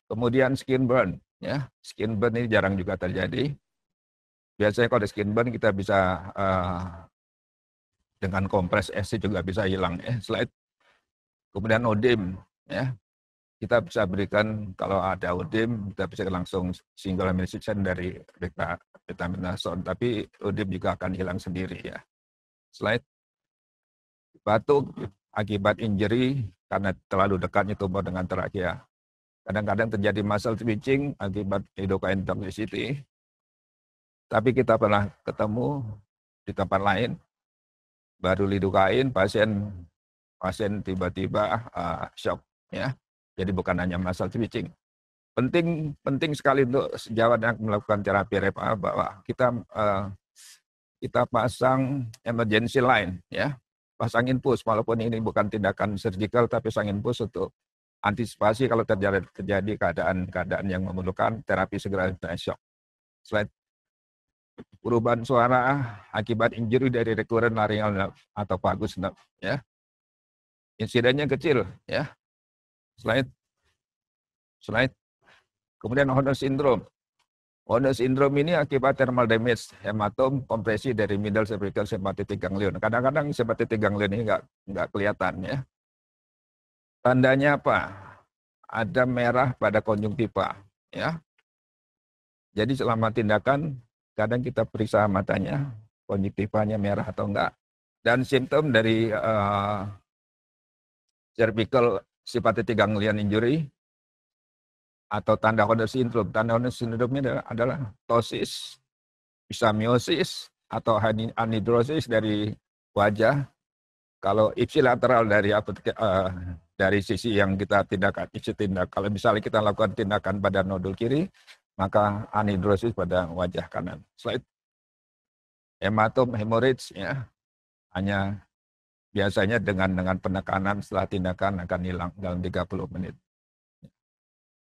kemudian skin burn. Ya. Skin burn ini jarang juga terjadi. Biasanya kalau ada skin burn kita bisa uh, dengan kompres SC juga bisa hilang. Ya. Slide. Kemudian odim. Ya kita bisa berikan kalau ada udim, kita bisa langsung single administration dari beta dexamethasone tapi udim juga akan hilang sendiri ya. Slide batuk akibat injury karena terlalu dekatnya tumor dengan trakea. Ya. Kadang-kadang terjadi muscle twitching akibat endokrine toxicity. Tapi kita pernah ketemu di tempat lain baru lidokain pasien pasien tiba-tiba uh, shock ya jadi bukan hanya masalah switching. Penting penting sekali untuk sejawat yang melakukan terapi repa ah, bahwa kita uh, kita pasang emergency line ya. Pasang infus walaupun ini bukan tindakan surgical tapi sang infus untuk antisipasi kalau terjadi terjadi keadaan-keadaan yang memerlukan terapi segera shock. Slide perubahan suara akibat injury dari recurrent laryngeal nerve atau vagus ya. Insidennya kecil ya. Slide. Slide. Kemudian Horner syndrome. Horner syndrome ini akibat thermal damage, hematom, kompresi dari middle cervical sympathetic ganglion. Kadang-kadang sympathetic ganglion ini nggak nggak kelihatan ya. Tandanya apa? Ada merah pada konjungtiva, ya. Jadi selama tindakan kadang kita periksa matanya, konjungtivanya merah atau enggak. Dan simptom dari uh, cervical sifatnya tiga ngelian injury atau tanda kondisi sindrom. Tanda kondisi syndrome adalah, adalah bisa miosis atau anhidrosis dari wajah. Kalau ipsilateral dari apa uh, dari sisi yang kita tindakan ipsi tindak. Kalau misalnya kita lakukan tindakan pada nodul kiri, maka anhidrosis pada wajah kanan. Slide. Hematom hemorrhage ya hanya biasanya dengan dengan penekanan setelah tindakan akan hilang dalam 30 menit.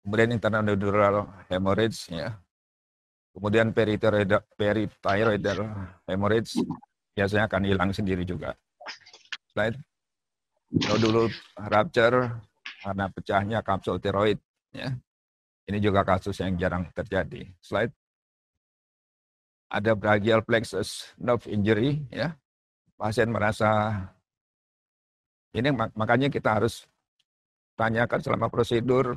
Kemudian neural hemorrhage ya. Kemudian peritoneal peritoidal hemorrhage biasanya akan hilang sendiri juga. Slide. Nodul rupture karena pecahnya kapsul tiroid ya. Ini juga kasus yang jarang terjadi. Slide. Ada brachial plexus nerve injury ya. Pasien merasa ini makanya kita harus tanyakan selama prosedur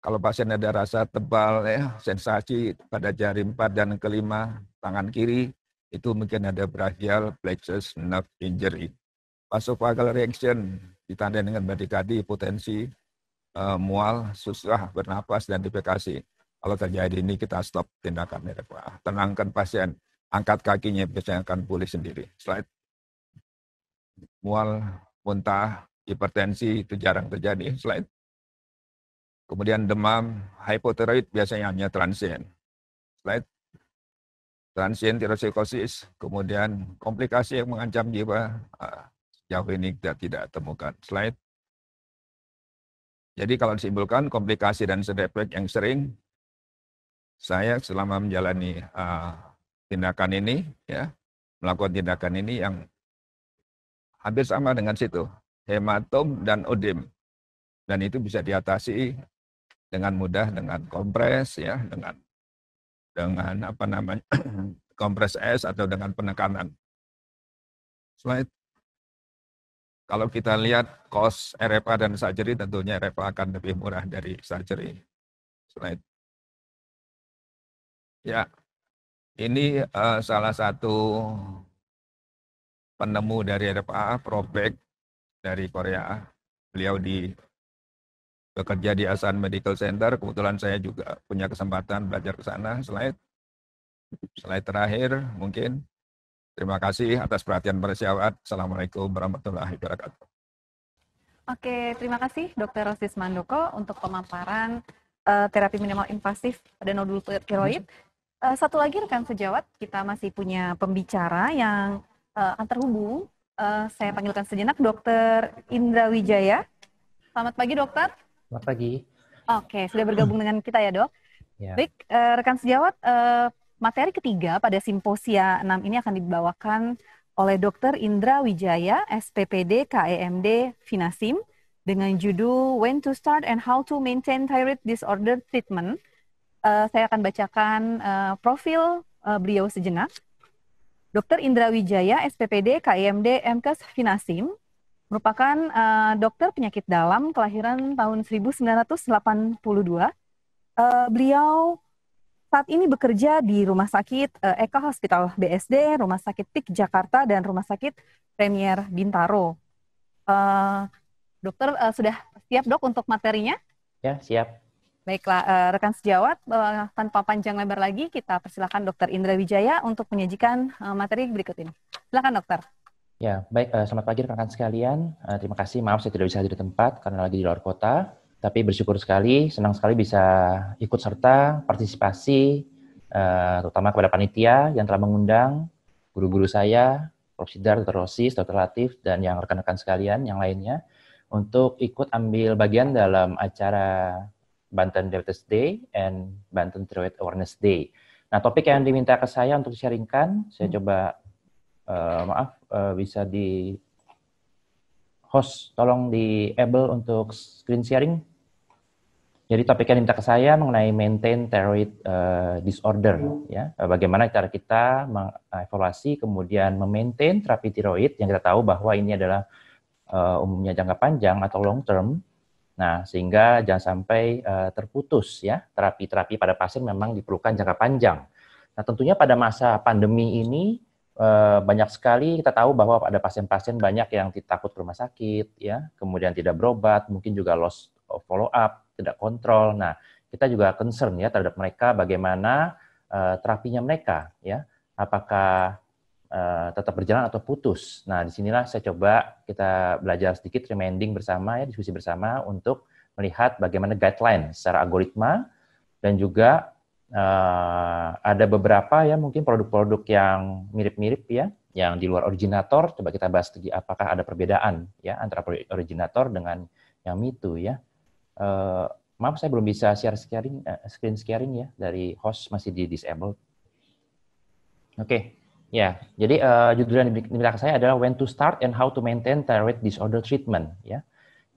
kalau pasien ada rasa tebal ya sensasi pada jari empat dan kelima tangan kiri itu mungkin ada brachial plexus nerve injury. Vasovagal reaction ditandai dengan badikadi potensi uh, eh, mual, susah bernapas dan defekasi. Kalau terjadi ini kita stop tindakan mereka. Ah, tenangkan pasien, angkat kakinya biasanya akan pulih sendiri. Slide. Mual muntah, hipertensi itu jarang terjadi. Selain kemudian demam, hipotiroid biasanya hanya transient. Selain transient tirosikosis, kemudian komplikasi yang mengancam jiwa ah, sejauh ini kita tidak temukan. Slide. Jadi kalau disimpulkan komplikasi dan side yang sering saya selama menjalani uh, tindakan ini ya melakukan tindakan ini yang hampir sama dengan situ, hematom dan odem. Dan itu bisa diatasi dengan mudah dengan kompres ya, dengan dengan apa namanya kompres es atau dengan penekanan. Slide. Kalau kita lihat kos RFA dan surgery, tentunya RFA akan lebih murah dari surgery. Slide. Ya, ini uh, salah satu penemu dari RFA, Probek dari Korea. Beliau di bekerja di Asan Medical Center. Kebetulan saya juga punya kesempatan belajar ke sana. Slide, slide terakhir mungkin. Terima kasih atas perhatian para syawat. Assalamualaikum warahmatullahi wabarakatuh. Oke, terima kasih Dr. Rosis Mandoko untuk pemaparan uh, terapi minimal invasif pada nodul tiroid. Uh, hmm. eh, satu lagi rekan sejawat, kita masih punya pembicara yang uh, Uh, saya panggilkan sejenak Dokter Indra Wijaya. Selamat pagi Dokter. Selamat pagi. Oke, okay, sudah bergabung dengan kita ya dok. Yeah. Baik, uh, rekan sejawat, uh, materi ketiga pada simposia 6 ini akan dibawakan oleh Dr. Indra Wijaya, SPPD KEMD Finasim dengan judul When to Start and How to Maintain Thyroid Disorder Treatment. Uh, saya akan bacakan uh, profil uh, beliau sejenak. Dr. Indra Wijaya, SPPD, KIMD, MKes, Finasim, merupakan uh, dokter penyakit dalam kelahiran tahun 1982. Uh, eh, beliau saat ini bekerja di Rumah Sakit uh, Eka Hospital BSD, Rumah Sakit PIK Jakarta, dan Rumah Sakit Premier Bintaro. Uh, dokter uh, sudah siap dok untuk materinya? Ya siap. Baiklah, uh, rekan sejawat, uh, tanpa panjang lebar lagi, kita persilakan Dr. Indra Wijaya untuk menyajikan uh, materi berikut ini. Silakan dokter. Ya, baik. Uh, selamat pagi rekan-rekan sekalian. Uh, terima kasih. Maaf saya tidak bisa hadir di tempat karena lagi di luar kota. Tapi bersyukur sekali, senang sekali bisa ikut serta partisipasi, uh, terutama kepada panitia yang telah mengundang guru-guru saya, Prof. Sidar, Dr. Rosis, Dr. Latif, dan yang rekan-rekan sekalian yang lainnya untuk ikut ambil bagian dalam acara Banten Diabetes Day and Banten Thyroid Awareness Day. Nah, topik yang diminta ke saya untuk sharingkan, saya hmm. coba uh, maaf uh, bisa di host tolong di able untuk screen sharing. Jadi topik yang diminta ke saya mengenai maintain thyroid uh, disorder hmm. ya. Bagaimana cara kita mengevaluasi kemudian memaintain terapi tiroid yang kita tahu bahwa ini adalah uh, umumnya jangka panjang atau long term Nah, sehingga jangan sampai uh, terputus ya. Terapi-terapi pada pasien memang diperlukan jangka panjang. Nah, tentunya pada masa pandemi ini uh, banyak sekali kita tahu bahwa ada pasien-pasien banyak yang takut ke rumah sakit ya, kemudian tidak berobat, mungkin juga loss of follow up, tidak kontrol. Nah, kita juga concern ya terhadap mereka bagaimana uh, terapinya mereka ya. Apakah Eh, tetap berjalan atau putus. Nah, disinilah saya coba kita belajar sedikit reminding bersama ya, diskusi bersama untuk melihat bagaimana guideline secara algoritma dan juga uh, ada beberapa ya mungkin produk-produk yang mirip-mirip ya yang di luar originator coba kita bahas lagi apakah ada perbedaan ya antara originator dengan yang itu ya uh, maaf saya belum bisa share screen uh, screen sharing ya dari host masih di disable oke okay. Ya, jadi uh, judul yang diminta saya adalah When to Start and How to Maintain Thyroid Disorder Treatment. Ya,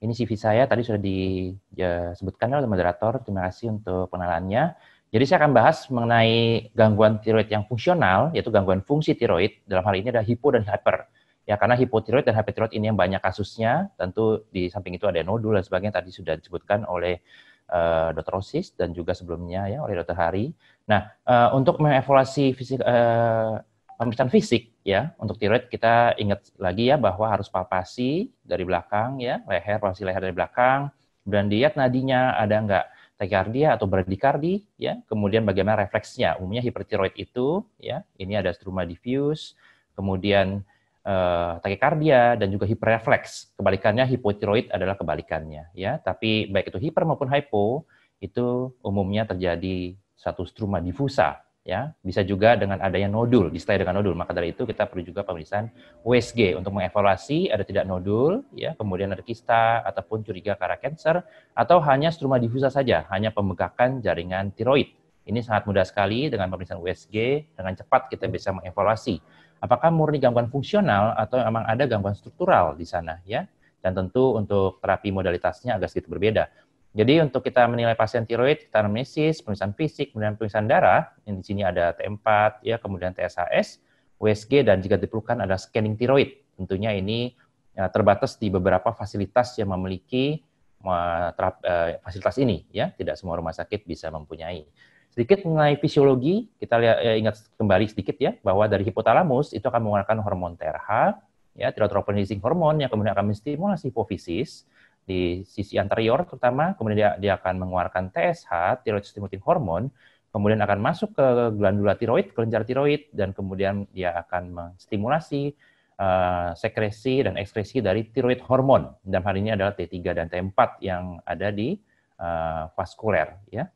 ini CV saya tadi sudah disebutkan ya, oleh moderator. Terima kasih untuk pengenalannya. Jadi saya akan bahas mengenai gangguan tiroid yang fungsional, yaitu gangguan fungsi tiroid. Dalam hal ini ada hipo dan hyper. Ya, karena hipotiroid dan hypertiroid ini yang banyak kasusnya. Tentu di samping itu ada nodul dan sebagainya. Tadi sudah disebutkan oleh uh, eh, Dr. Rosis dan juga sebelumnya ya oleh Dr. Hari. Nah, uh, untuk mengevaluasi fisik uh, pemeriksaan fisik ya. Untuk tiroid kita ingat lagi ya bahwa harus palpasi dari belakang ya, leher, palpasi leher dari belakang, kemudian lihat nadinya ada nggak tachycardia atau bradikardi ya. Kemudian bagaimana refleksnya? Umumnya hipertiroid itu ya, ini ada struma diffuse, kemudian eh, tachycardia dan juga hiperrefleks. Kebalikannya hipotiroid adalah kebalikannya ya, tapi baik itu hiper maupun hypo itu umumnya terjadi satu struma diffusa ya bisa juga dengan adanya nodul disertai dengan nodul maka dari itu kita perlu juga pemeriksaan USG untuk mengevaluasi ada tidak nodul ya kemudian ada kista ataupun curiga ke kanker atau hanya struma difusa saja hanya pembengkakan jaringan tiroid ini sangat mudah sekali dengan pemeriksaan USG dengan cepat kita bisa mengevaluasi apakah murni gangguan fungsional atau memang ada gangguan struktural di sana ya dan tentu untuk terapi modalitasnya agak sedikit berbeda jadi untuk kita menilai pasien tiroid, kita anamnesis, pemeriksaan fisik, kemudian pemeriksaan darah, yang di sini ada T4, ya, kemudian TSHS, USG, dan jika diperlukan ada scanning tiroid. Tentunya ini ya, terbatas di beberapa fasilitas yang memiliki eh, fasilitas ini, ya, tidak semua rumah sakit bisa mempunyai. Sedikit mengenai fisiologi, kita lihat, eh, ingat kembali sedikit ya, bahwa dari hipotalamus itu akan mengeluarkan hormon TRH, ya, tirotropin hormon yang kemudian akan menstimulasi hipofisis, di sisi anterior terutama, kemudian dia, dia akan mengeluarkan TSH, thyroid stimulating hormone, kemudian akan masuk ke glandula tiroid, kelenjar tiroid, dan kemudian dia akan menstimulasi uh, sekresi dan ekskresi dari tiroid hormon. Dan hari ini adalah T3 dan T4 yang ada di uh, vaskuler. Ya.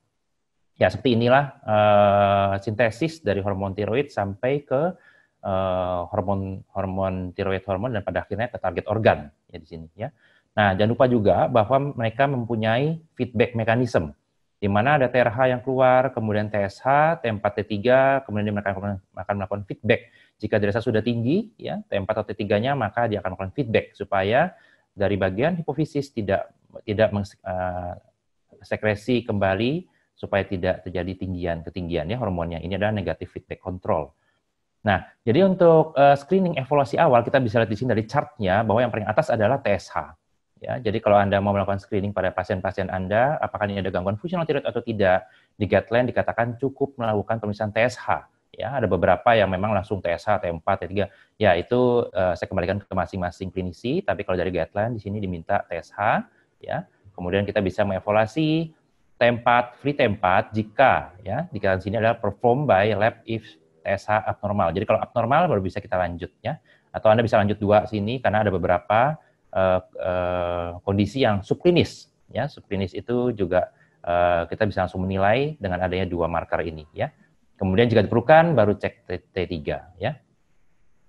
ya, seperti inilah uh, sintesis dari hormon tiroid sampai ke uh, hormon hormon tiroid hormon dan pada akhirnya ke target organ ya di sini ya. Nah, jangan lupa juga bahwa mereka mempunyai feedback mechanism, di mana ada TRH yang keluar, kemudian TSH, T4, T3, kemudian mereka akan, melakukan feedback. Jika dirasa sudah tinggi, ya T4 atau T3-nya, maka dia akan melakukan feedback supaya dari bagian hipofisis tidak tidak uh, sekresi kembali supaya tidak terjadi tinggian ketinggian ya hormonnya. Ini adalah negatif feedback control. Nah, jadi untuk uh, screening evaluasi awal kita bisa lihat di sini dari chartnya bahwa yang paling atas adalah TSH. Ya, jadi kalau Anda mau melakukan screening pada pasien-pasien Anda, apakah ini ada gangguan fungsional tiroid atau tidak, di guideline dikatakan cukup melakukan pemeriksaan TSH. Ya, ada beberapa yang memang langsung TSH, T4, T3. Ya, itu uh, saya kembalikan ke masing-masing klinisi, tapi kalau dari guideline di sini diminta TSH, ya. Kemudian kita bisa mengevaluasi T4, free T4 jika ya, di sini adalah perform by lab if TSH abnormal. Jadi kalau abnormal baru bisa kita lanjut ya. Atau Anda bisa lanjut dua sini karena ada beberapa Eh, eh, kondisi yang subklinis. Ya, subklinis itu juga uh, kita bisa langsung menilai dengan adanya dua marker ini. Ya, kemudian jika diperlukan baru cek T3. Ya,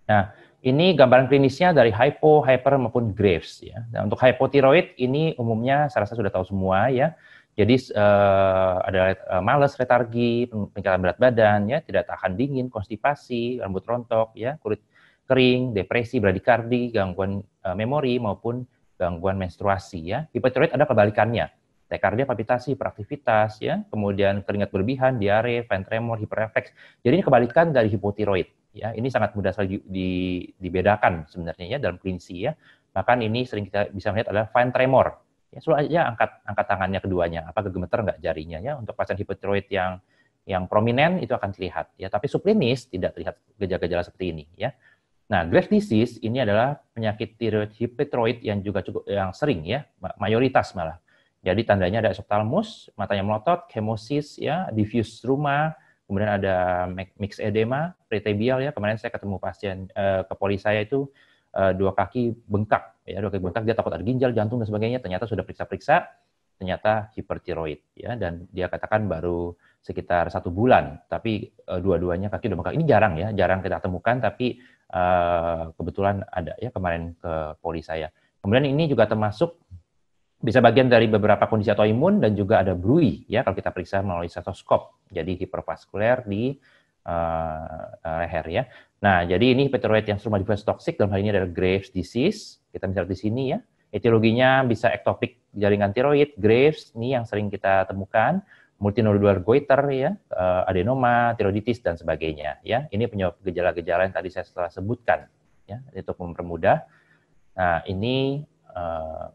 nah ini gambaran klinisnya dari hypo, hyper maupun Graves. Ya, nah, untuk hypotiroid ini umumnya saya rasa sudah tahu semua ya. Jadi uh, ada uh, males, retargi, peningkatan berat badan, ya, tidak tahan dingin, konstipasi, rambut rontok, ya, kulit kering, depresi, bradikardi, gangguan uh, memori maupun gangguan menstruasi ya. Hipotiroid ada kebalikannya. Tekardia, palpitasi, peraktivitas, ya, kemudian keringat berlebihan, diare, tremor, hiperrefleks. Jadi ini kebalikan dari hipotiroid. Ya, ini sangat mudah sekali di, dibedakan sebenarnya ya dalam klinisi ya. Bahkan ini sering kita bisa melihat adalah fine tremor. Ya, selalu aja angkat angkat tangannya keduanya, apa gemeter nggak jarinya ya. Untuk pasien hipotiroid yang yang prominent itu akan terlihat ya, tapi subklinis tidak terlihat gejala-gejala seperti ini ya. Nah, Graves' disease ini adalah penyakit tiroid hipertiroid yang juga cukup yang sering ya, mayoritas malah. Jadi tandanya ada esophthalmus, matanya melotot, kemosis ya, diffuse struma, kemudian ada mix edema, pretibial ya. Kemarin saya ketemu pasien eh, ke poli saya itu eh, dua kaki bengkak ya, dua kaki bengkak dia takut ada ginjal, jantung dan sebagainya. Ternyata sudah periksa-periksa, ternyata hipertiroid ya dan dia katakan baru sekitar satu bulan tapi eh, dua-duanya kaki udah bengkak ini jarang ya jarang kita temukan tapi Eh, kebetulan ada ya kemarin ke poli saya. Kemudian ini juga termasuk bisa bagian dari beberapa kondisi autoimun dan juga ada brui ya kalau kita periksa melalui stetoskop. Jadi hipervaskuler di uh, leher ya. Nah, jadi ini heteroid yang serumah diffuse toxic dalam hal ini adalah Graves disease. Kita bisa di sini ya. Etiologinya bisa ektopik jaringan tiroid, Graves ini yang sering kita temukan multinodular goiter ya, eh, adenoma, tiroiditis dan sebagainya ya. Ini penyebab gejala-gejala yang tadi saya telah sebutkan ya itu mempermudah. Nah, ini uh,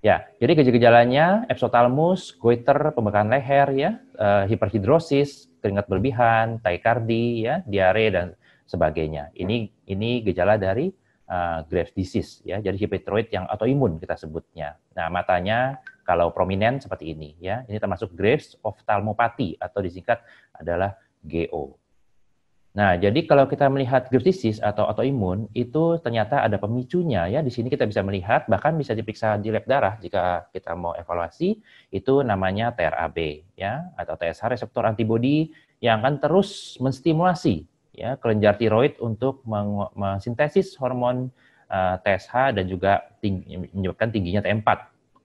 ya, jadi gejala-gejalanya eksotalmus, goiter, pembekakan leher ya, uh, hiperhidrosis, keringat berlebihan, taikardi ya, diare dan sebagainya. Ini ini gejala dari uh, Graves disease ya, jadi hipertiroid yang autoimun kita sebutnya. Nah, matanya kalau prominent seperti ini ya. Ini termasuk Graves ophthalmopathy atau disingkat adalah GO. Nah, jadi kalau kita melihat Graves disease atau autoimun itu ternyata ada pemicunya ya. Di sini kita bisa melihat bahkan bisa diperiksa di lab darah jika kita mau evaluasi itu namanya TRAB ya atau TSH reseptor antibody yang akan terus menstimulasi ya kelenjar tiroid untuk mensintesis hormon TSH eh, dan juga ting menyebabkan tingginya T4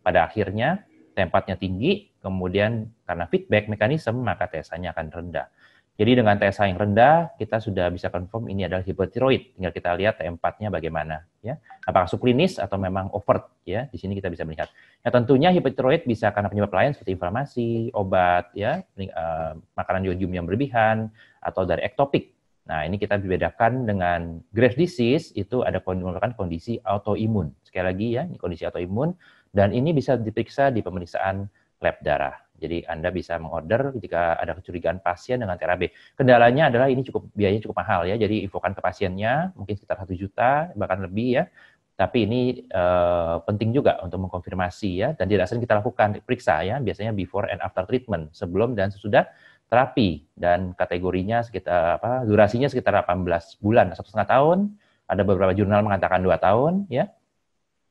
pada akhirnya, tempatnya tinggi, kemudian karena feedback mekanisme, maka tsh nya akan rendah. Jadi dengan TSH yang rendah, kita sudah bisa confirm ini adalah hipotiroid. Tinggal kita lihat tempatnya bagaimana. ya Apakah subklinis atau memang overt. Ya, di sini kita bisa melihat. Ya, tentunya hipotiroid bisa karena penyebab lain seperti inflamasi, obat, ya eh, makanan yodium yang berlebihan, atau dari ektopik. Nah, ini kita bedakan dengan Graves disease, itu ada merupakan kondisi autoimun. Sekali lagi ya, ini kondisi autoimun, dan ini bisa diperiksa di pemeriksaan lab darah. Jadi Anda bisa mengorder jika ada kecurigaan pasien dengan TRAB. Kendalanya adalah ini cukup biayanya cukup mahal ya. Jadi infokan ke pasiennya mungkin sekitar satu juta bahkan lebih ya. Tapi ini uh, penting juga untuk mengkonfirmasi ya dan tidak sering kita lakukan periksa ya biasanya before and after treatment sebelum dan sesudah terapi dan kategorinya sekitar apa durasinya sekitar 18 bulan satu setengah tahun ada beberapa jurnal mengatakan dua tahun ya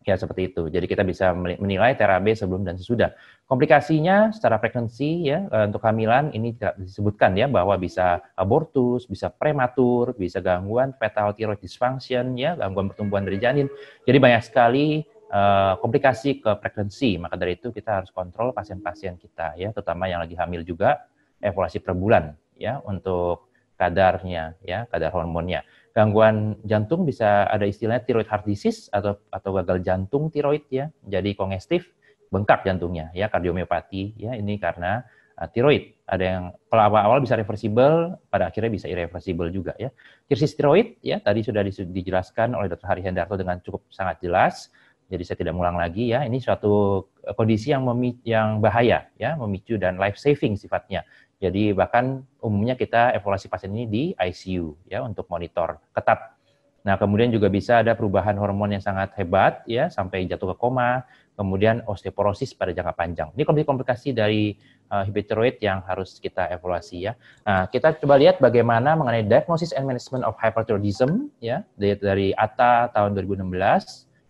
Ya, seperti itu. Jadi kita bisa menilai terapi sebelum dan sesudah. Komplikasinya secara frekuensi ya eh, untuk kehamilan ini disebutkan ya bahwa bisa abortus, bisa prematur, bisa gangguan fetal thyroid dysfunction ya, gangguan pertumbuhan dari janin. Jadi banyak sekali uh, komplikasi ke frekuensi. Maka dari itu kita harus kontrol pasien-pasien kita ya, terutama yang lagi hamil juga evaluasi per bulan ya untuk kadarnya ya, kadar hormonnya gangguan jantung bisa ada istilahnya tiroid heart disease atau atau gagal jantung tiroid ya. Jadi kongestif, bengkak jantungnya ya, kardiomiopati ya ini karena uh, tiroid. Ada yang kalau awal-awal bisa reversible, pada akhirnya bisa irreversible juga ya. Krisis tiroid ya tadi sudah dijelaskan oleh Dr. Hari Hendarto dengan cukup sangat jelas. Jadi saya tidak mengulang lagi ya. Ini suatu eh, kondisi yang memi yang bahaya ya, memicu dan life saving sifatnya jadi bahkan umumnya kita evaluasi pasien ini di ICU ya untuk monitor ketat. Nah kemudian juga bisa ada perubahan hormon yang sangat hebat ya sampai jatuh ke koma, kemudian osteoporosis pada jangka panjang. Ini komplikasi-komplikasi dari uh, yang harus kita evaluasi ya. Nah, kita coba lihat bagaimana mengenai diagnosis and management of hyperthyroidism ya dari, dari ATA tahun 2016.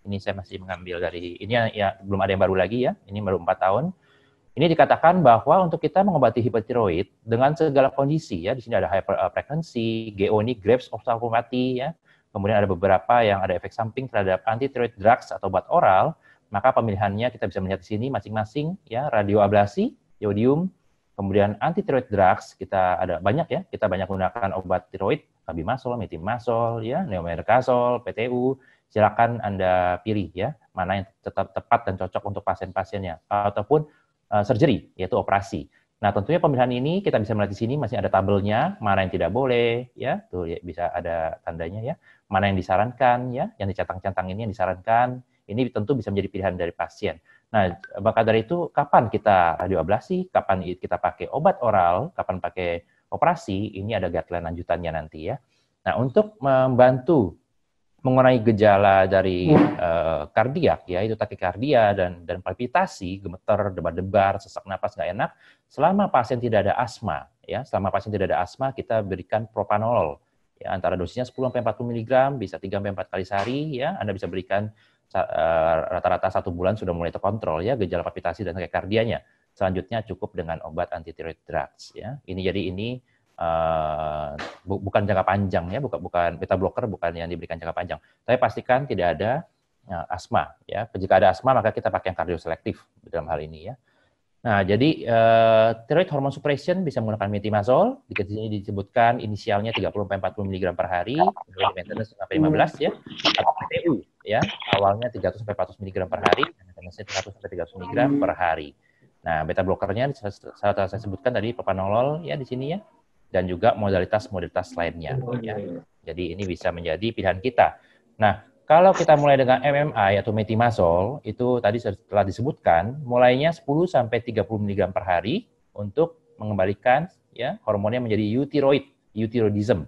Ini saya masih mengambil dari ini ya belum ada yang baru lagi ya. Ini baru empat tahun. Ini dikatakan bahwa untuk kita mengobati hipotiroid dengan segala kondisi ya, di sini ada hyperpregnancy, uh, GO ini Graves ophthalmopathy ya, kemudian ada beberapa yang ada efek samping terhadap antitiroid drugs atau obat oral, maka pemilihannya kita bisa melihat di sini masing-masing ya, radioablasi, yodium, kemudian antitiroid drugs kita ada banyak ya, kita banyak menggunakan obat tiroid, abimasol, metimasol ya, neomedikazol, PTU, silakan Anda pilih ya, mana yang tetap tepat dan cocok untuk pasien-pasiennya ataupun Eh, surgery, yaitu operasi. Nah, tentunya pemilihan ini kita bisa melihat di sini masih ada tabelnya, mana yang tidak boleh, ya, tuh ya, bisa ada tandanya ya, mana yang disarankan, ya, yang dicatang-catang ini yang disarankan, ini tentu bisa menjadi pilihan dari pasien. Nah, maka dari itu kapan kita radioablasi, kapan kita pakai obat oral, kapan pakai operasi, ini ada guideline lanjutannya nanti ya. Nah, untuk membantu mengenai gejala dari uh, eh, kardiak ya itu takikardia dan dan palpitasi gemeter debar-debar sesak napas nggak enak selama pasien tidak ada asma ya selama pasien tidak ada asma kita berikan propanol ya antara dosisnya 10 sampai 40 mg bisa 3 sampai 4 kali sehari ya Anda bisa berikan eh, rata-rata satu bulan sudah mulai terkontrol ya gejala palpitasi dan takikardianya selanjutnya cukup dengan obat antitiroid drugs ya ini jadi ini Eh, bu bukan jangka panjang ya, bukan bukan beta blocker bukan yang diberikan jangka panjang. Tapi pastikan tidak ada uh, asma ya. Jika ada asma maka kita pakai yang kardioselektif dalam hal ini ya. Nah, jadi uh, eh, hormone suppression bisa menggunakan metimazol. Di sini disebutkan inisialnya 30 40 mg per hari, kemudian maintenance sampai 15 ya, atau PTU ya. Awalnya 300 sampai 400 mg per hari, maintenance 100 sampai 300 mg per hari. Nah, beta blokernya saya, saya sebutkan tadi propanolol ya di sini ya, dan juga modalitas-modalitas lainnya. Oh, iya, ya. Iya. Jadi ini bisa menjadi pilihan kita. Nah, kalau kita mulai dengan MMI atau metimazol, itu tadi telah disebutkan, mulainya 10 sampai 30 mg per hari untuk mengembalikan ya hormonnya menjadi euthyroid, euthyroidism.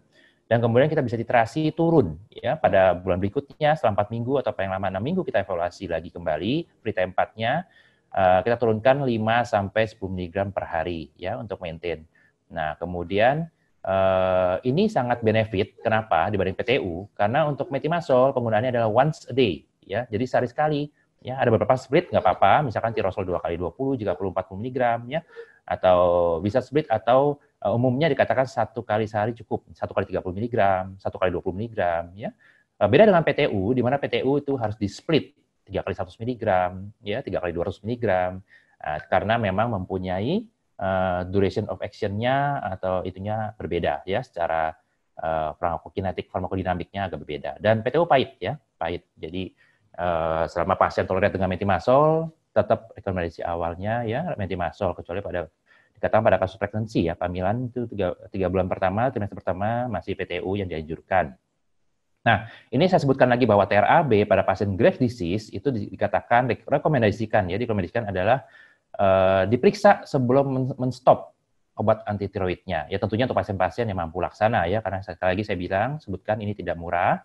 Dan kemudian kita bisa diterasi turun ya pada bulan berikutnya selama 4 minggu atau paling lama 6 minggu kita evaluasi lagi kembali free tempatnya uh, eh, kita turunkan 5 sampai 10 mg per hari ya untuk maintain. Nah, kemudian Uh, ini sangat benefit. Kenapa dibanding PTU? Karena untuk metimazol penggunaannya adalah once a day, ya. Jadi sehari sekali. Ya, ada beberapa split nggak apa-apa. Misalkan tirosol dua kali 20, 30, 40 mg, ya. Atau bisa split atau uh, umumnya dikatakan satu kali sehari cukup, satu kali 30 mg, satu kali 20 mg, ya. Eh, beda dengan PTU, di mana PTU itu harus di split tiga kali 100 mg, ya, tiga kali 200 mg, uh, karena memang mempunyai uh, duration of action-nya atau itunya berbeda ya secara uh, eh, farmakokinetik farmakodinamiknya agak berbeda dan PTO pahit ya pahit jadi uh, selama pasien toleran dengan metimasol tetap rekomendasi awalnya ya metimasol kecuali pada dikatakan pada kasus pregnancy ya pamilan itu tiga, tiga bulan pertama trimester pertama masih PTU yang dianjurkan. Nah ini saya sebutkan lagi bahwa TRAB pada pasien Graves disease itu dikatakan rekomendasikan ya rekomendasikan adalah Eh, diperiksa sebelum menstop obat antitiroidnya. Ya tentunya untuk pasien-pasien yang mampu laksana ya, karena sekali lagi saya bilang, sebutkan ini tidak murah.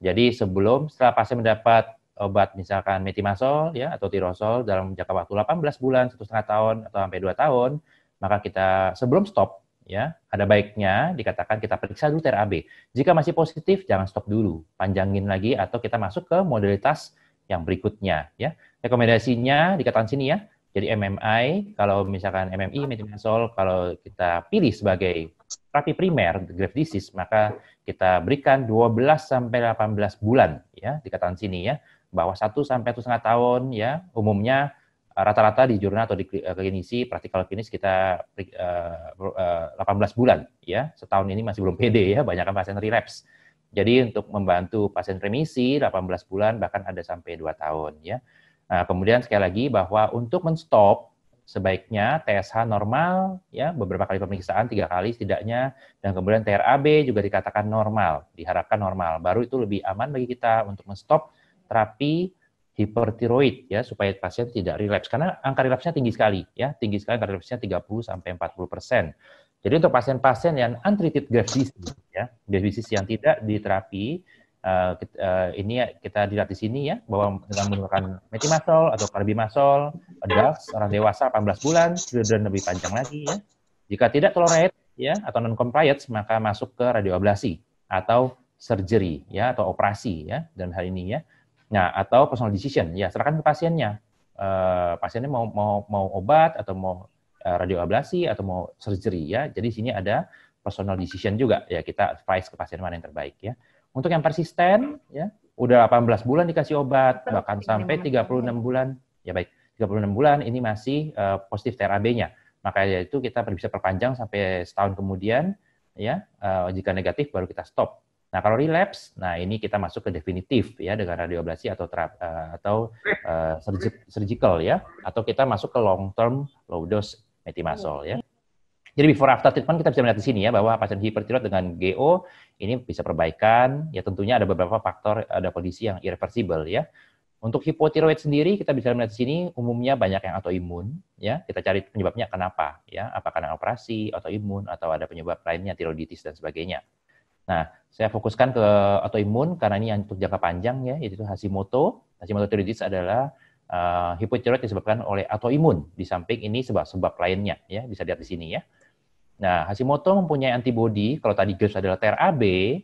Jadi sebelum, setelah pasien mendapat obat misalkan metimazol ya atau tirosol dalam jangka waktu 18 bulan, satu setengah tahun atau sampai 2 tahun, maka kita sebelum stop ya ada baiknya dikatakan kita periksa dulu TRAB. Jika masih positif jangan stop dulu, panjangin lagi atau kita masuk ke modalitas yang berikutnya ya. Rekomendasinya dikatakan sini ya, jadi MMI, kalau misalkan MMI, metimazol, kalau kita pilih sebagai terapi primer, grave disease, maka kita berikan 12 sampai 18 bulan ya dikatakan sini ya bahwa 1 sampai satu setengah tahun ya umumnya eh, rata-rata di jurnal atau di eh, klinisi praktikal klinis kita uh, eh, 18 bulan ya setahun ini masih belum pede ya banyak kan pasien relapse jadi untuk membantu pasien remisi 18 bulan bahkan ada sampai 2 tahun ya Nah, kemudian sekali lagi bahwa untuk menstop sebaiknya TSH normal ya beberapa kali pemeriksaan tiga kali setidaknya dan kemudian TRAB juga dikatakan normal diharapkan normal baru itu lebih aman bagi kita untuk menstop terapi hipertiroid ya supaya pasien tidak relaps karena angka relapsnya tinggi sekali ya tinggi sekali angka relapsnya 30 sampai 40 persen jadi untuk pasien-pasien yang untreated disease ya disease yang tidak diterapi uh, eh, kita, eh, ini ya, kita dilihat di sini ya bahwa dengan menggunakan metimasol atau karbimasol adults orang dewasa 18 bulan dan lebih panjang lagi ya. Jika tidak tolerate ya atau non compliance maka masuk ke radioablasi atau surgery ya atau operasi ya dan hal ini ya. Nah, atau personal decision ya serahkan ke pasiennya. Uh, pasiennya mau mau mau obat atau mau radioablasi atau mau surgery ya. Jadi sini ada personal decision juga ya kita advice ke pasien mana yang terbaik ya. Untuk yang persisten, ya, udah 18 bulan dikasih obat, bahkan sampai 36 bulan, ya baik, 36 bulan ini masih uh, positif TRAB-nya. makanya itu kita bisa perpanjang sampai setahun kemudian, ya, uh, jika negatif baru kita stop. Nah, kalau relapse, nah ini kita masuk ke definitif ya dengan radioablasi atau terap, uh, atau uh, surgical ya atau kita masuk ke long term low dose metimazol ya. Jadi before after treatment kita bisa melihat di sini ya bahwa pasien hipertiroid dengan GO ini bisa perbaikan, ya tentunya ada beberapa faktor, ada kondisi yang irreversible ya. Untuk hipotiroid sendiri kita bisa melihat di sini umumnya banyak yang autoimun ya. Kita cari penyebabnya kenapa ya, Apakah karena operasi, autoimun atau ada penyebab lainnya tiroiditis dan sebagainya. Nah, saya fokuskan ke autoimun karena ini yang untuk jangka panjang ya, yaitu Hashimoto. Hashimoto tiroiditis adalah uh, hipotiroid disebabkan oleh autoimun di samping ini sebab-sebab lainnya ya, bisa lihat di sini ya. Nah, Hashimoto mempunyai antibodi, kalau tadi Graves adalah TRAB,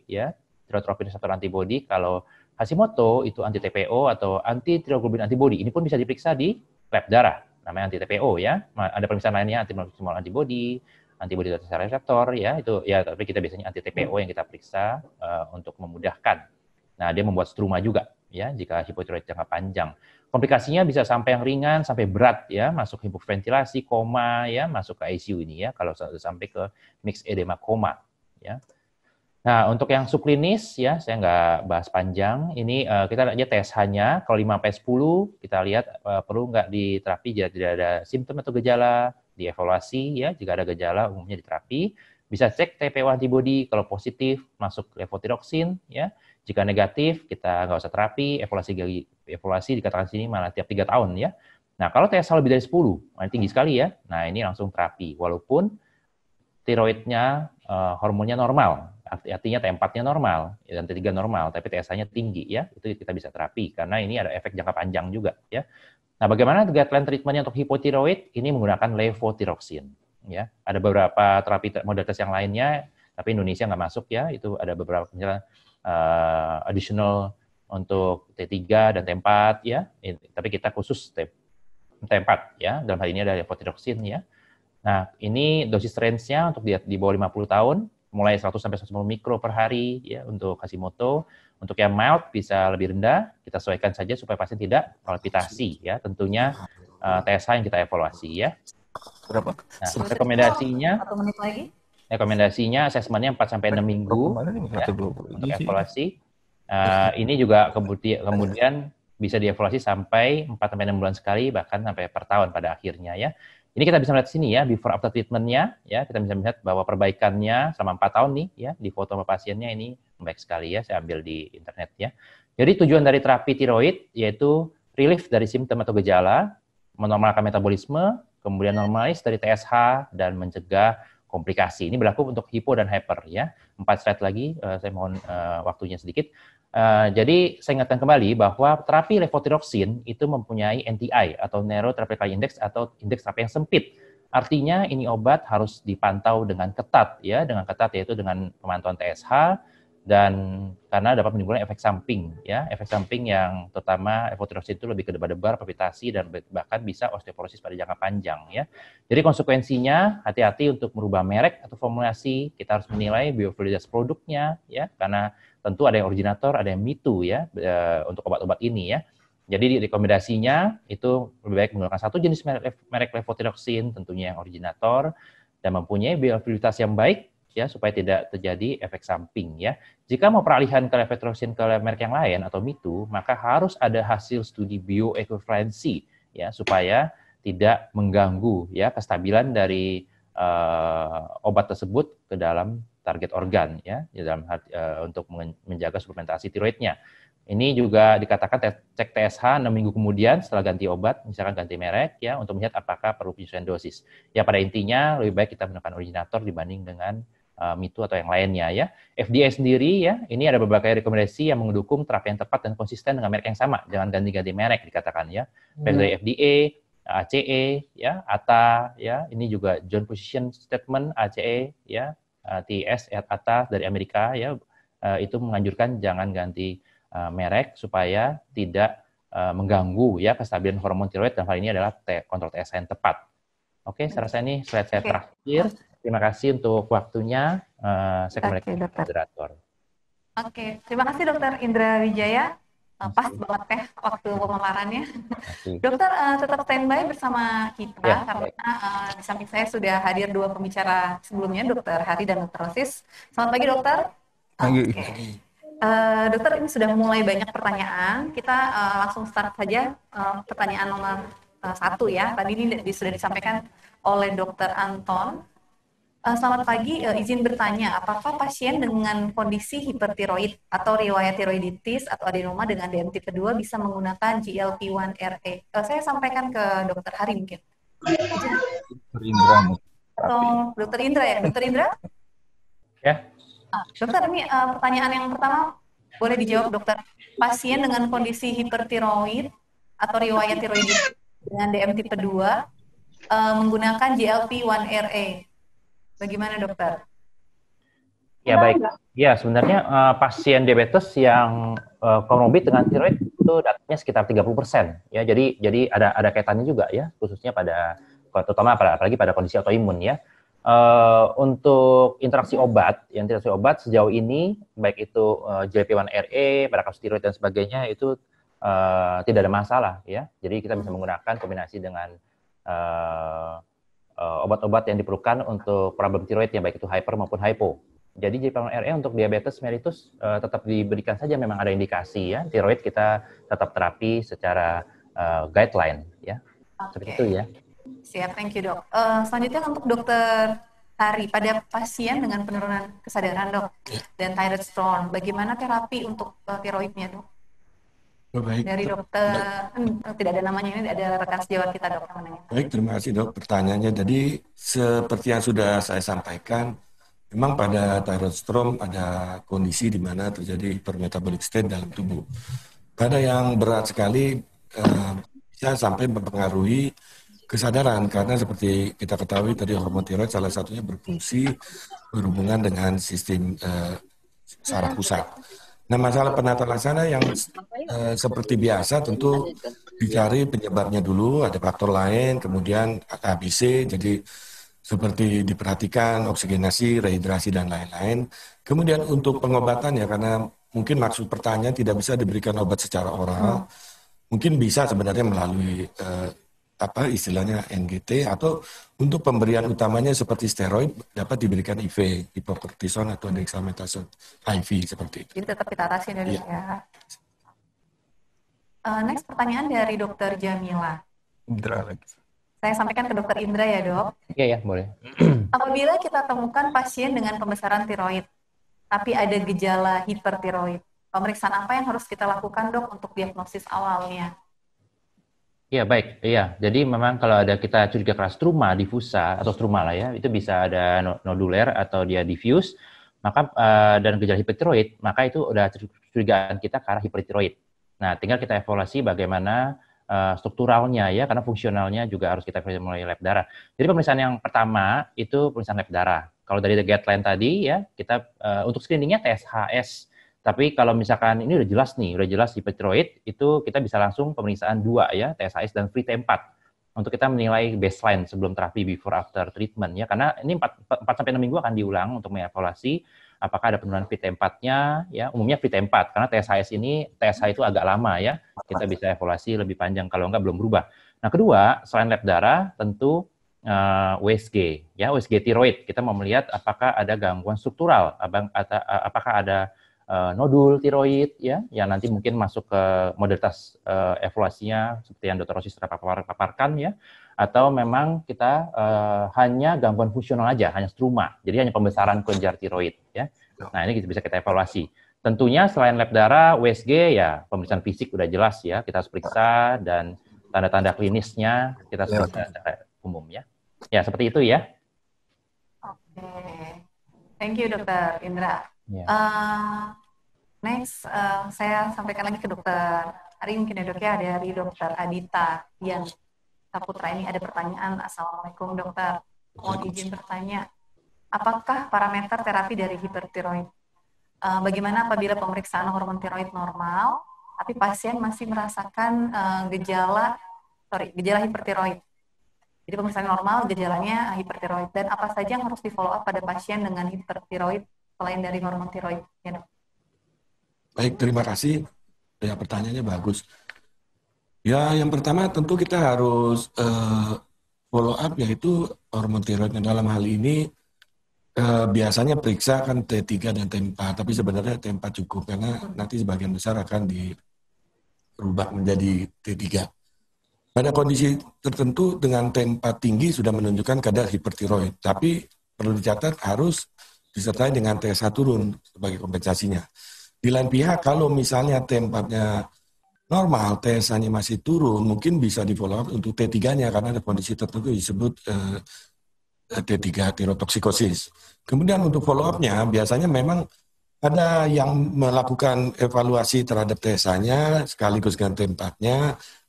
ya, tirotropin receptor antibody, kalau Hashimoto itu anti TPO atau anti tiroglobulin antibody. Ini pun bisa diperiksa di lab darah, namanya anti TPO ya. Ada pemeriksaan lainnya anti monoklomal antibody, antibody terhadap reseptor ya, itu ya tapi kita biasanya anti TPO yang kita periksa uh, untuk memudahkan. Nah, dia membuat struma juga ya jika hipotiroid jangka panjang. Komplikasinya bisa sampai yang ringan sampai berat ya, masuk hipoventilasi, koma ya, masuk ke ICU ini ya kalau sampai ke mix edema koma ya. Nah, untuk yang subklinis ya, saya nggak bahas panjang. Ini uh, kita lihat aja tsh hanya, kalau 5 sampai 10 kita lihat uh, perlu nggak diterapi jika tidak ada simptom atau gejala, dievaluasi ya jika ada gejala umumnya diterapi. Bisa cek TPO antibody kalau positif masuk levotiroxin ya. Jika negatif, kita nggak usah terapi, evaluasi gali, evaluasi dikatakan sini malah tiap tiga tahun ya. Nah, kalau TSH lebih dari 10, ini tinggi sekali ya. Nah, ini langsung terapi. Walaupun tiroidnya, uh, hormonnya normal, artinya T4-nya normal, dan T3 normal, tapi TSH-nya tinggi ya. Itu kita bisa terapi, karena ini ada efek jangka panjang juga ya. Nah, bagaimana guideline treatmentnya untuk hipotiroid? Ini menggunakan levotiroxin. Ya, ada beberapa terapi modalitas yang lainnya, tapi Indonesia nggak masuk ya. Itu ada beberapa misalnya uh, additional untuk T3 dan T4 ya, tapi kita khusus T, 4 ya, dalam hal ini ada levotiroxin ya. Nah, ini dosis range-nya untuk di, di bawah 50 tahun, mulai 100 sampai 150 mikro per hari ya untuk Hashimoto. Untuk yang mild bisa lebih rendah, kita sesuaikan saja supaya pasien tidak palpitasi ya, tentunya uh, eh, TSH yang kita evaluasi ya. Berapa? Nah, rekomendasinya satu menit lagi rekomendasinya asesmennya 4 sampai 6 minggu ya, untuk iya evaluasi. Uh, ini juga kemudian, kemudian bisa dievaluasi sampai 4 sampai 6 bulan sekali bahkan sampai per tahun pada akhirnya ya. Ini kita bisa melihat sini ya before after treatmentnya ya kita bisa melihat bahwa perbaikannya selama 4 tahun nih ya di foto sama pasiennya ini baik sekali ya saya ambil di internet ya. Jadi tujuan dari terapi tiroid yaitu relief dari simptom atau gejala, menormalkan metabolisme, kemudian normalis dari TSH dan mencegah komplikasi. Ini berlaku untuk hipo dan hyper ya. Empat slide lagi, uh, saya mohon uh, waktunya sedikit. Uh, jadi saya ingatkan kembali bahwa terapi levothyroxine itu mempunyai NTI atau Narrow Therapeutic Index atau indeks terapi yang sempit. Artinya ini obat harus dipantau dengan ketat ya, dengan ketat yaitu dengan pemantauan TSH, dan karena dapat menimbulkan efek samping ya efek samping yang terutama evotirosin itu lebih ke debar-debar palpitasi dan bahkan bisa osteoporosis pada jangka panjang ya jadi konsekuensinya hati-hati untuk merubah merek atau formulasi kita harus menilai biovaliditas produknya ya karena tentu ada yang originator ada yang mitu ya eh, untuk obat-obat ini ya jadi rekomendasinya itu lebih baik menggunakan satu jenis merek, merek levotiroxin tentunya yang originator dan mempunyai biovaliditas yang baik ya supaya tidak terjadi efek samping ya. Jika mau peralihan ke kelevetrosin ke merek yang lain atau mitu, maka harus ada hasil studi bioekuivalensi ya supaya tidak mengganggu ya kestabilan dari uh, obat tersebut ke dalam target organ ya dalam uh, untuk menjaga suplementasi tiroidnya. Ini juga dikatakan cek TSH 6 minggu kemudian setelah ganti obat, misalkan ganti merek ya untuk melihat apakah perlu penyesuaian dosis. Ya pada intinya lebih baik kita menggunakan originator dibanding dengan Eh, MITU atau yang lainnya ya. FDA sendiri ya, ini ada berbagai rekomendasi yang mendukung terapi yang tepat dan konsisten dengan merek yang sama. Jangan ganti-ganti merek dikatakan ya. Baik hmm. dari FDA, ACE ya, ATA ya, ini juga Joint Position Statement ACE ya, eh, TS ATA dari Amerika ya, eh, itu menganjurkan jangan ganti merek supaya tidak mengganggu ya kestabilan hormon tiroid dan hal ini adalah kontrol TSH yang tepat. Oke, okay, saya rasa ini slide saya terakhir. Terima kasih untuk waktunya. Uh, saya kembali okay, ke moderator. Oke, terima kasih Dokter Indra Wijaya. Uh, pas banget teh ya waktu pemaparannya. Dokter uh, tetap standby bersama kita ya, karena uh, di samping saya sudah hadir dua pembicara sebelumnya, Dokter Hari dan Dokter Rosis. Selamat pagi Dokter. Pagi. Okay. Uh, dokter ini sudah mulai banyak pertanyaan. Kita uh, langsung start saja uh, pertanyaan nomor uh, satu ya. Tadi ini sudah disampaikan oleh Dokter Anton Eh, selamat pagi, eh, izin bertanya, apakah pasien dengan kondisi hipertiroid atau riwayat tiroiditis atau adenoma dengan DMT kedua bisa menggunakan GLP-1RA? E? Eh, saya sampaikan ke Dokter Hari mungkin. Dokter Indra. Atau oh, Dokter Indra ya, Dokter Indra? Ya. Ah, dokter, ini uh, pertanyaan yang pertama boleh dijawab dokter. Pasien dengan kondisi hipertiroid atau riwayat tiroiditis dengan DMT kedua uh, menggunakan GLP-1RA Bagaimana dokter? Ya baik. Ya sebenarnya uh, pasien diabetes yang uh, dengan tiroid itu datanya sekitar 30%. Ya jadi jadi ada ada kaitannya juga ya khususnya pada terutama pada, apalagi pada kondisi autoimun ya. Uh, untuk interaksi obat, yang interaksi obat sejauh ini baik itu uh, GLP-1RA, e, pada kasus tiroid dan sebagainya itu uh, tidak ada masalah ya. Jadi kita bisa hmm. menggunakan kombinasi dengan Eh, obat-obat yang diperlukan untuk problem tiroid yang baik itu hyper maupun hypo. Jadi jadi JPM RE untuk diabetes mellitus uh, tetap diberikan saja memang ada indikasi ya. Tiroid kita tetap terapi secara uh, guideline ya. Okay. Seperti itu ya. Siap, thank you dok. Uh, selanjutnya untuk dokter Tari pada pasien dengan penurunan kesadaran dok iya. dan thyroid storm, bagaimana terapi untuk uh, tiroidnya dok? Oh, baik. Dari dokter, baik. Hmm, oh, tidak ada namanya ini, ada rekan sejawat kita dokter menanya. Baik, terima kasih dok pertanyaannya. Jadi seperti yang sudah saya sampaikan, memang pada thyroid storm ada kondisi di mana terjadi hypermetabolic state dalam tubuh. Pada yang berat sekali eh, bisa sampai mempengaruhi kesadaran karena seperti kita ketahui tadi hormon tiroid salah satunya berfungsi berhubungan dengan sistem eh, saraf pusat. Nah, masalah penata laksana yang uh, seperti biasa tentu dicari penyebabnya dulu, ada faktor lain, kemudian ABC jadi seperti diperhatikan oksigenasi, rehidrasi dan lain-lain. Kemudian untuk pengobatan ya karena mungkin maksud pertanyaan tidak bisa diberikan obat secara oral, mungkin bisa sebenarnya melalui uh, apa istilahnya NGT atau untuk pemberian utamanya seperti steroid dapat diberikan IV, hipokortison atau dexamethasone IV seperti itu. Jadi tetap kita atasi dulu ya. ya. Uh, next pertanyaan dari Dokter Jamila. Indra lagi. Saya sampaikan ke Dokter Indra ya dok. Iya ya boleh. Apabila kita temukan pasien dengan pembesaran tiroid, tapi ada gejala hipertiroid, pemeriksaan apa yang harus kita lakukan dok untuk diagnosis awalnya? Iya baik, iya. Jadi memang kalau ada kita curiga keras struma difusa atau struma lah ya, itu bisa ada noduler atau dia diffuse, maka uh, dan gejala hipertiroid, maka itu udah curigaan kita ke arah hipertiroid. Nah, tinggal kita evaluasi bagaimana uh, strukturalnya ya, karena fungsionalnya juga harus kita evaluasi mulai lab darah. Jadi pemeriksaan yang pertama itu pemeriksaan lab darah. Kalau dari guideline tadi ya, kita uh, untuk screeningnya TSHS tapi kalau misalkan ini udah jelas nih, udah jelas hipertiroid, itu kita bisa langsung pemeriksaan dua ya, TSHS dan free T4 untuk kita menilai baseline sebelum terapi before after treatment ya karena ini 4, 4 sampai 6 minggu akan diulang untuk mengevaluasi apakah ada penurunan VT4-nya ya umumnya VT4 karena TSHS ini TSH itu agak lama ya kita bisa evaluasi lebih panjang kalau enggak belum berubah. Nah, kedua, selain lab darah tentu uh, eh, USG ya USG tiroid kita mau melihat apakah ada gangguan struktural apakah ada uh, nodul tiroid ya yang nanti mungkin masuk ke modalitas uh, eh, evaluasinya seperti yang dokter Rosi sudah paparkan ya atau memang kita uh, hanya gangguan fungsional aja hanya struma jadi hanya pembesaran kelenjar tiroid ya, ya. nah ini bisa kita evaluasi tentunya selain lab darah USG ya pemeriksaan fisik udah jelas ya kita harus periksa dan tanda-tanda klinisnya kita harus ya, periksa secara umum ya ya seperti itu ya oke okay. thank you dokter Indra Yeah. Iya. Uh, next, uh, saya sampaikan lagi ke dokter. Hari mungkin ya dok ya, dari dokter Adita yang Saputra ini ada pertanyaan. Assalamualaikum dokter. Mau izin bertanya, apakah parameter terapi dari hipertiroid? Uh, bagaimana apabila pemeriksaan hormon tiroid normal, tapi pasien masih merasakan uh, gejala, sorry, gejala hipertiroid? Jadi pemeriksaan normal, gejalanya hipertiroid. Dan apa saja yang harus di-follow up pada pasien dengan hipertiroid selain dari hormon tiroid ya dok? Baik, terima kasih. Ya pertanyaannya bagus. Ya yang pertama tentu kita harus uh, follow up yaitu hormon tiroidnya dalam hal ini uh, biasanya periksa kan T3 dan T4 tapi sebenarnya T4 cukup karena nanti sebagian besar akan dirubah menjadi T3. Pada kondisi tertentu dengan T4 tinggi sudah menunjukkan kadar hipertiroid tapi perlu dicatat harus disertai dengan TSH turun sebagai kompensasinya. Di lain pihak, kalau misalnya tempatnya normal, TSH-nya masih turun, mungkin bisa di follow up untuk T3-nya karena ada kondisi tertentu disebut eh, eh T3 tirotoksikosis. Kemudian untuk follow up-nya, biasanya memang ada yang melakukan evaluasi terhadap TSH-nya sekaligus dengan tempatnya,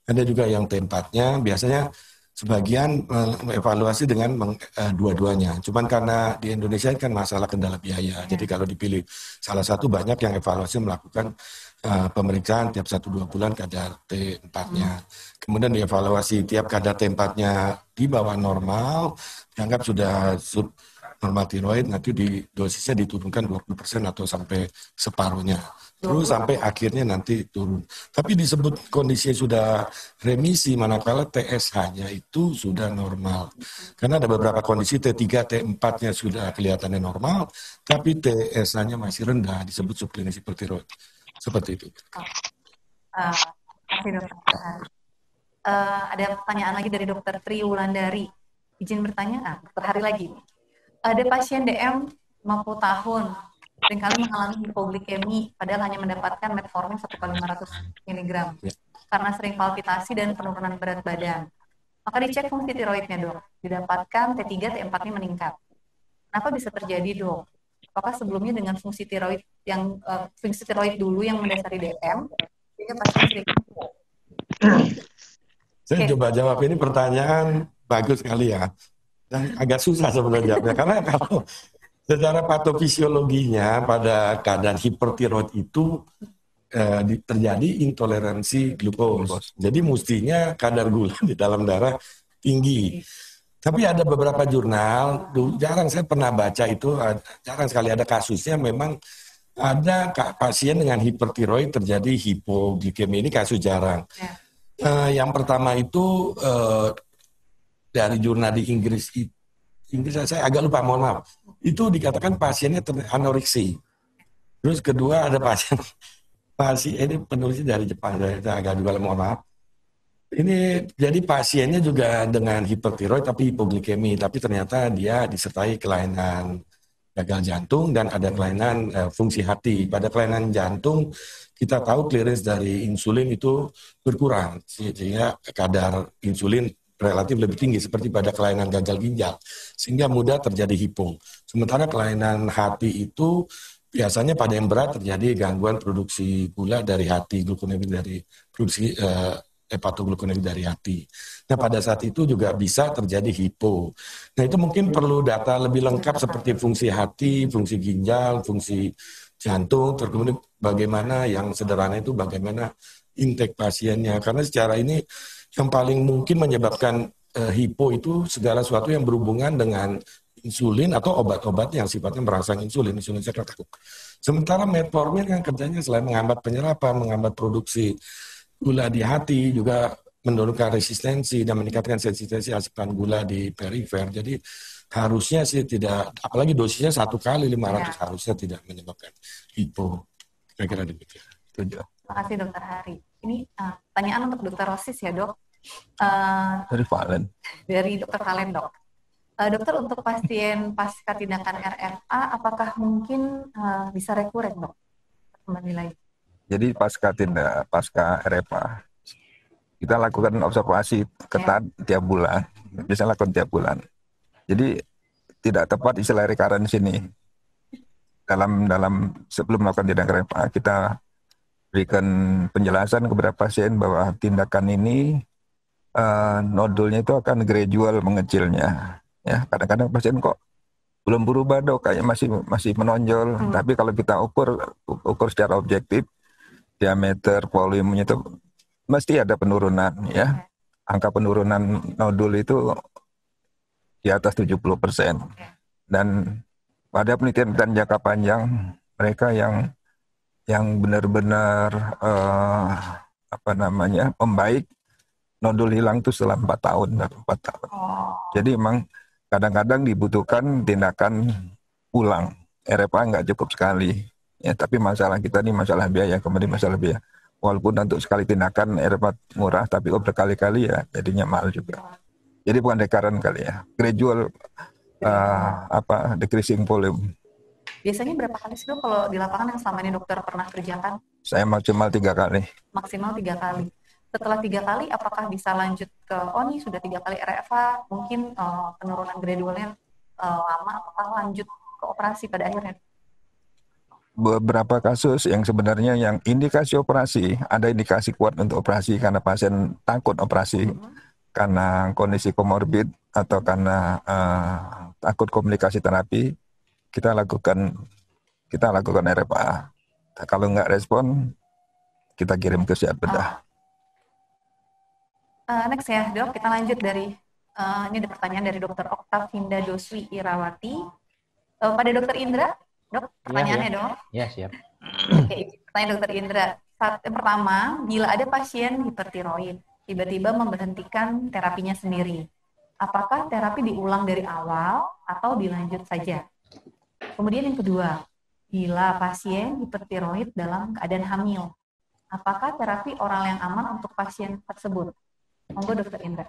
ada juga yang tempatnya, biasanya sebagian mengevaluasi dengan eh, dua-duanya. Cuman karena di Indonesia kan masalah kendala biaya, ya. jadi kalau dipilih salah satu banyak yang evaluasi melakukan uh, pemeriksaan tiap satu dua bulan kadar T4-nya. Hmm. Kemudian dievaluasi tiap kadar T4-nya di bawah normal, dianggap sudah sub normal tiroid, nanti di dosisnya diturunkan 20% atau sampai separuhnya Terus sampai akhirnya nanti turun. Tapi disebut kondisinya sudah remisi manakala TSH-nya itu sudah normal. Karena ada beberapa kondisi T3, T4-nya sudah kelihatannya normal, tapi TSH-nya masih rendah disebut subklinis hipertiroid. Seperti itu. Uh, ada pertanyaan lagi dari dokter Tri Wulandari. Izin bertanya, ah, dokter hari lagi. Ada pasien DM 50 tahun, seringkali mengalami hipoglikemi padahal hanya mendapatkan metformin 1 kali 500 mg ya. karena sering palpitasi dan penurunan berat badan. Maka dicek fungsi tiroidnya dok, didapatkan T3, T4-nya meningkat. Kenapa bisa terjadi dok? Apakah sebelumnya dengan fungsi tiroid yang uh, fungsi tiroid dulu yang mendasari DM, sehingga pasti sering saya okay. coba jawab ini pertanyaan bagus sekali ya dan agak susah sebenarnya jawabnya karena kalau Secara patofisiologinya pada keadaan hipertiroid itu eh, terjadi intoleransi glukos. Jadi mestinya kadar gula di dalam darah tinggi. Tapi ada beberapa jurnal, jarang saya pernah baca itu, eh, jarang sekali ada kasusnya memang ada pasien dengan hipertiroid terjadi hipoglikemia ini kasus jarang. Ya. Uh, yang pertama itu uh, dari jurnal di Inggris Inggris saya agak lupa mohon maaf itu dikatakan pasiennya anoreksi. Terus kedua ada pasien pasien ini penulisnya dari Jepang dari agak juga mohon maaf. Ini jadi pasiennya juga dengan hipertiroid tapi hipoglikemi tapi ternyata dia disertai kelainan gagal jantung dan ada kelainan eh, fungsi hati. Pada kelainan jantung kita tahu clearance dari insulin itu berkurang sehingga kadar insulin relatif lebih tinggi seperti pada kelainan ganjal ginjal sehingga mudah terjadi hipung. Sementara kelainan hati itu biasanya pada yang berat terjadi gangguan produksi gula dari hati, glukonemik dari produksi eh, dari hati. Nah pada saat itu juga bisa terjadi hipo. Nah itu mungkin perlu data lebih lengkap seperti fungsi hati, fungsi ginjal, fungsi jantung, terkemudian bagaimana yang sederhana itu bagaimana intake pasiennya. Karena secara ini yang paling mungkin menyebabkan uh, hipo itu segala sesuatu yang berhubungan dengan insulin atau obat-obat yang sifatnya merangsang insulin, insulin secara akut. Sementara metformin yang kerjanya selain menghambat penyerapan, menghambat produksi gula di hati, juga menurunkan resistensi dan meningkatkan sensitivitas asupan gula di perifer. Jadi harusnya sih tidak, apalagi dosisnya satu kali 500 ya. harusnya tidak menyebabkan hipo. Kira-kira demikian. Terima kasih dokter Hari. Ini uh, pertanyaan untuk dokter Rosis ya dok. Eh, dari Valen. Dari dokter Valen dok. Uh, dokter untuk pasien pasca tindakan RFA, apakah mungkin uh, bisa rekuren dok? Menilai. Jadi pasca tindak pasca RFA kita lakukan observasi ketat yeah. tiap bulan, bisa lakukan tiap bulan. Jadi tidak tepat istilah di ini. Dalam dalam sebelum melakukan tindakan RFA kita berikan penjelasan kepada pasien bahwa tindakan ini uh, nodulnya itu akan gradual mengecilnya. Ya, kadang-kadang pasien kok belum berubah dok, kayak masih masih menonjol. Hmm. Tapi kalau kita ukur ukur secara objektif diameter volumenya itu mesti ada penurunan ya. Iya. Angka penurunan nodul itu di atas 70 persen. Okay. Iya. Dan pada penelitian dan jangka panjang mereka yang yang benar-benar uh, apa namanya membaik nodul hilang itu setelah empat tahun empat tahun oh. jadi emang kadang-kadang dibutuhkan tindakan ulang RFA nggak cukup sekali ya tapi masalah kita ini masalah biaya kembali masalah biaya walaupun untuk sekali tindakan RFA murah tapi oh berkali-kali ya jadinya mahal juga jadi bukan dekaren kali ya gradual uh, apa decreasing volume biasanya berapa kali sih dok kalau di lapangan yang selama ini dokter pernah kerjakan saya maksimal tiga kali maksimal tiga kali setelah tiga kali apakah bisa lanjut ke oh nih sudah tiga kali RFA mungkin uh, penurunan gradualnya uh, lama apakah lanjut ke operasi pada akhirnya beberapa kasus yang sebenarnya yang indikasi operasi ada indikasi kuat untuk operasi karena pasien takut operasi mm -hmm. karena kondisi komorbid atau karena uh, takut komunikasi terapi kita lakukan kita lakukan RFA kalau nggak respon kita kirim ke siap bedah. Ah uh, next ya dok kita lanjut dari uh, ini ada pertanyaan dari dokter Oktavinda Doswi Irawati uh, pada dokter Indra dok iya, pertanyaannya ya, ya. dok ya siap oke okay, pertanyaan dokter Indra saat eh, pertama bila ada pasien hipertiroid tiba-tiba memberhentikan terapinya sendiri apakah terapi diulang dari awal atau dilanjut saja kemudian yang kedua bila pasien hipertiroid dalam keadaan hamil apakah terapi oral yang aman untuk pasien tersebut Monggo Dokter Indra.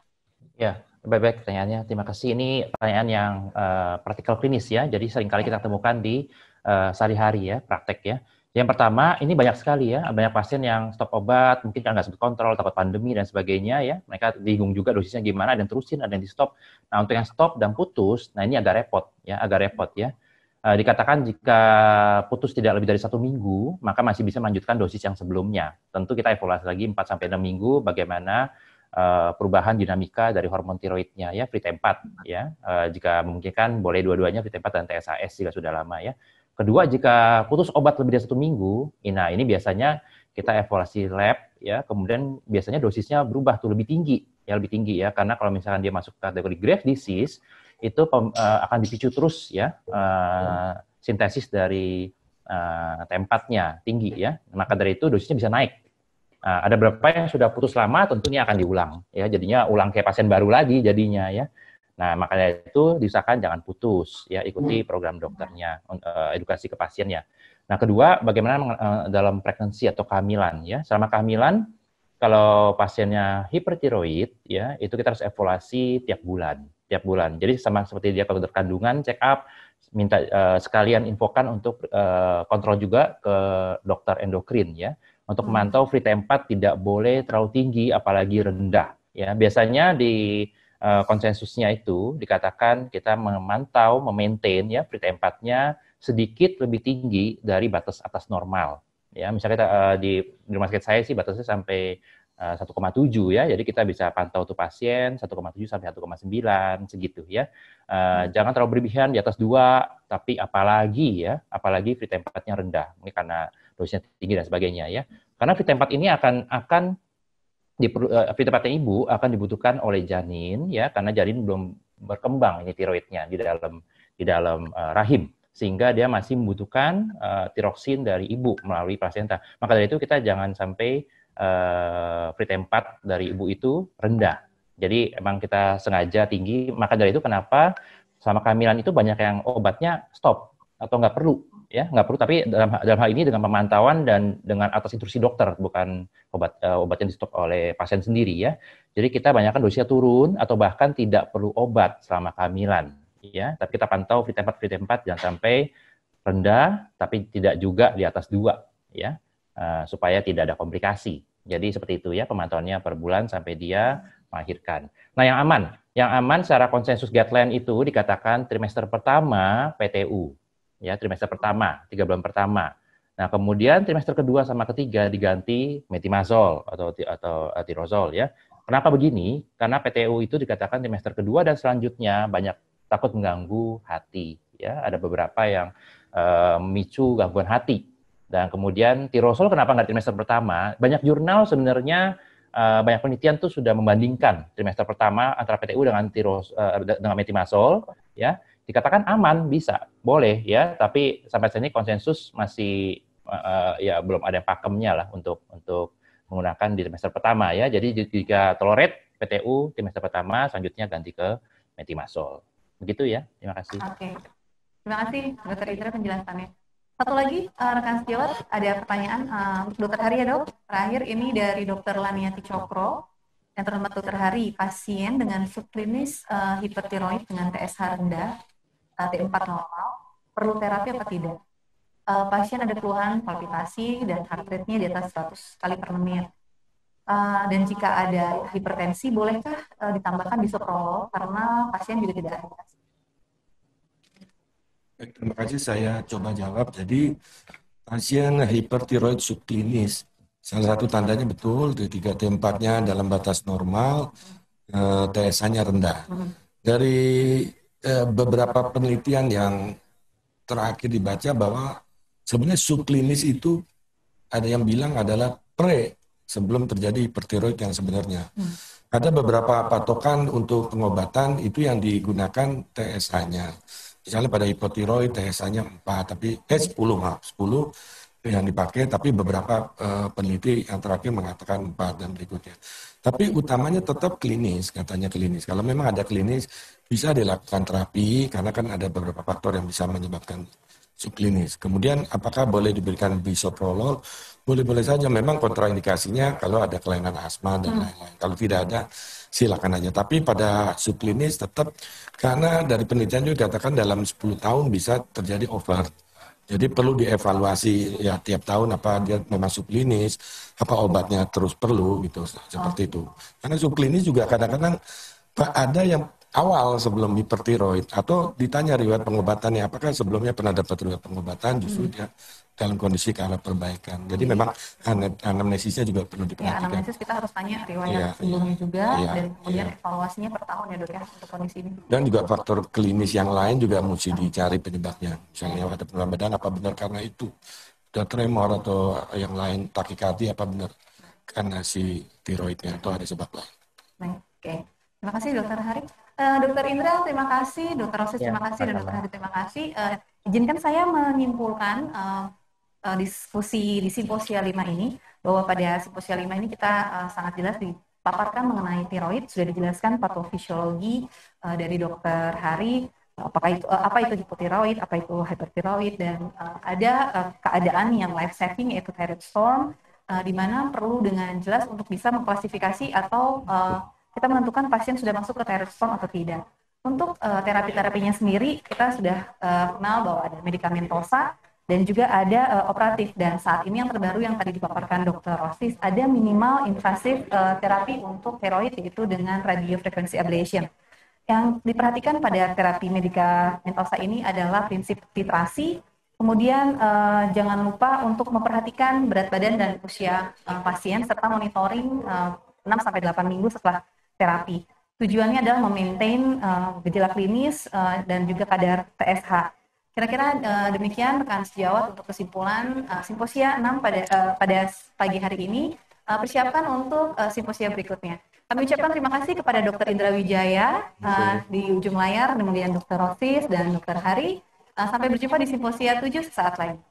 Ya, baik-baik pertanyaannya. Terima kasih. Ini pertanyaan yang uh, praktikal klinis ya. Jadi seringkali kita temukan di uh, sehari-hari ya, praktek ya. Yang pertama, ini banyak sekali ya, banyak pasien yang stop obat, mungkin karena nggak sempat kontrol, takut pandemi dan sebagainya ya. Mereka bingung juga dosisnya gimana, ada yang terusin, ada yang di stop. Nah untuk yang stop dan putus, nah ini agak repot ya, agak repot ya. E, dikatakan jika putus tidak lebih dari satu minggu, maka masih bisa melanjutkan dosis yang sebelumnya. Tentu kita evaluasi lagi 4 sampai enam minggu, bagaimana Eh, perubahan dinamika dari hormon tiroidnya ya free tempat ya eh, jika memungkinkan boleh dua-duanya free tempat dan TSAS jika sudah lama ya kedua jika putus obat lebih dari satu minggu nah ini biasanya kita evaluasi lab ya kemudian biasanya dosisnya berubah tuh lebih tinggi ya lebih tinggi ya karena kalau misalkan dia masuk kategori grave disease itu eh, akan dipicu terus ya sintesis dari tempatnya tinggi ya maka dari itu dosisnya bisa naik Nah, ada berapa yang sudah putus lama, tentunya akan diulang. Ya, jadinya ulang kayak pasien baru lagi jadinya ya. Nah, makanya itu diusahakan jangan putus ya, ikuti hmm. program dokternya, eh, edukasi ke pasiennya. Nah, kedua, bagaimana eh, dalam pregnancy atau kehamilan ya. Selama kehamilan, kalau pasiennya hipertiroid ya, itu kita harus evaluasi tiap bulan, tiap bulan. Jadi sama seperti dia kalau kandungan, check up, minta eh, sekalian infokan untuk kontrol juga ke dokter endokrin ya untuk hmm. memantau free time 4 tidak boleh terlalu tinggi apalagi rendah. Ya, biasanya di uh, konsensusnya itu dikatakan kita memantau, memaintain ya free time 4 sedikit lebih tinggi dari batas atas normal. Ya, misalnya kita, uh, di, rumah sakit saya sih batasnya sampai 1,7 eh, ya. Jadi kita bisa pantau tuh pasien 1,7 sampai 1,9 segitu ya. Uh, jangan terlalu berlebihan di atas dua, tapi apalagi ya, apalagi free tempatnya rendah. Ini karena dosisnya tinggi dan sebagainya ya. Karena vitamin 4 ini akan akan di vitamin eh, ibu akan dibutuhkan oleh janin ya karena janin belum berkembang ini tiroidnya di dalam di dalam uh, rahim sehingga dia masih membutuhkan uh, tiroksin dari ibu melalui placenta. Maka dari itu kita jangan sampai uh, vitamin 4 dari ibu itu rendah. Jadi emang kita sengaja tinggi. Maka dari itu kenapa sama kehamilan itu banyak yang obatnya stop atau nggak perlu ya nggak perlu tapi dalam, dalam hal ini dengan pemantauan dan dengan atas instruksi dokter bukan eh, obat uh, obat yang oleh pasien sendiri ya jadi kita banyakkan dosisnya turun atau bahkan tidak perlu obat selama kehamilan ya tapi kita pantau free tempat free tempat jangan sampai rendah tapi tidak juga di atas dua ya uh, supaya tidak ada komplikasi jadi seperti itu ya pemantauannya per bulan sampai dia melahirkan nah yang aman yang aman secara konsensus guideline itu dikatakan trimester pertama PTU ya trimester pertama, tiga bulan pertama. Nah, kemudian trimester kedua sama ketiga diganti metimazol atau atau tirozol ya. Kenapa begini? Karena PTU itu dikatakan trimester kedua dan selanjutnya banyak takut mengganggu hati ya. Ada beberapa yang uh, memicu gangguan hati. Dan kemudian tirosol kenapa nggak trimester pertama? Banyak jurnal sebenarnya uh, banyak penelitian tuh sudah membandingkan trimester pertama antara PTU dengan tiros uh, dengan metimazol ya. Dikatakan aman bisa boleh ya, tapi sampai saat ini konsensus masih uh, ya belum ada pakemnya lah untuk untuk menggunakan di semester pertama ya. Jadi jika teloret PTU semester pertama, selanjutnya ganti ke metimasol. Begitu ya. Terima kasih. Oke. Okay. Terima kasih Dokter Indra penjelasannya. Satu lagi uh, rekan sejawat ada pertanyaan uh, Dokter Hari ya dok. Terakhir ini dari Dokter Laniati Cokro yang terhormat Dokter Hari pasien dengan subklinis uh, hipertiroid dengan TSH rendah t 4 normal, perlu terapi apa tidak? Uh, pasien ada keluhan palpitasi dan heart rate-nya di atas 100 kali per menit. Uh, dan jika ada hipertensi, bolehkah uh, ditambahkan bisoprolol karena pasien juga tidak ada. Baik, terima kasih saya coba jawab. Jadi pasien hipertiroid subklinis, salah satu tandanya betul di 3 t T4-nya dalam batas normal, eh, TSH-nya rendah. Hmm. Dari Eh, beberapa penelitian yang terakhir dibaca bahwa sebenarnya subklinis itu ada yang bilang adalah pre sebelum terjadi hipertiroid yang sebenarnya. Hmm. Ada beberapa patokan untuk pengobatan itu yang digunakan TSH-nya. Misalnya pada hipotiroid TSH-nya 4, tapi eh 10 maaf, 10 yang dipakai tapi beberapa uh, peneliti yang terakhir mengatakan 4 dan berikutnya. Tapi utamanya tetap klinis, katanya klinis. Kalau memang ada klinis, bisa dilakukan terapi karena kan ada beberapa faktor yang bisa menyebabkan subklinis. Kemudian apakah boleh diberikan bisoprolol? Boleh-boleh saja. Memang kontraindikasinya kalau ada kelainan asma dan hmm. lain-lain. Kalau tidak ada, silakan aja. Tapi pada subklinis tetap karena dari penelitian juga katakan dalam 10 tahun bisa terjadi over jadi perlu dievaluasi ya tiap tahun apa dia masuk klinis, apa obatnya terus perlu gitu seperti itu. Karena subklinis juga kadang-kadang ada yang awal sebelum hipertiroid atau ditanya riwayat pengobatannya apakah sebelumnya pernah dapat riwayat pengobatan justru hmm. dia dalam kondisi ke arah perbaikan. Jadi hmm. memang anamnesisnya juga perlu iya, diperhatikan. Ya, anamnesis kita harus tanya riwayat ya, sebelumnya ya, juga ya, dan iya. kemudian ya. evaluasinya per tahun ya dok ya untuk kondisi ini. Dan juga faktor klinis yang lain juga mesti dicari penyebabnya. Misalnya ada penurunan badan apa benar karena itu ada tremor atau yang lain takikardi apa benar karena si tiroidnya atau ada sebab lain. oke. Okay. Terima kasih dokter Harif. Eh, dokter Indra, terima kasih. Dokter Rosis, ya, terima kasih. Dan Dokter Hadi, terima kasih. Uh, izinkan saya menyimpulkan uh, uh, diskusi di simposia 5 ini bahwa pada simposia 5 ini kita uh, sangat jelas dipaparkan mengenai tiroid sudah dijelaskan patofisiologi uh, dari dokter Hari apakah itu uh, apa itu hipotiroid apa itu hypertiroid dan uh, ada uh, keadaan yang life saving yaitu thyroid storm uh, di mana perlu dengan jelas untuk bisa mengklasifikasi atau uh, kita menentukan pasien sudah masuk ke respon atau tidak. Untuk uh, terapi-terapinya sendiri, kita sudah uh, kenal bahwa ada medikamentosa dan juga ada uh, operatif. Dan saat ini yang terbaru yang tadi dipaparkan Dokter Rosis, ada minimal invasif uh, terapi untuk steroid yaitu dengan radiofrequency ablation. Yang diperhatikan pada terapi medikamentosa ini adalah prinsip titrasi, Kemudian uh, jangan lupa untuk memperhatikan berat badan dan usia uh, pasien serta monitoring uh, 6 8 minggu setelah terapi. Tujuannya adalah memaintain uh, gejala klinis uh, dan juga kadar TSH. Kira-kira uh, demikian rekan sejawat untuk kesimpulan uh, simposia 6 pada uh, pada pagi hari ini. Uh, persiapkan untuk uh, simposia berikutnya. Kami ucapkan terima kasih kepada Dr. Indra Wijaya uh, di ujung layar, kemudian Dr. Rosis dan Dr. Hari. Uh, sampai berjumpa di simposia 7 saat lain.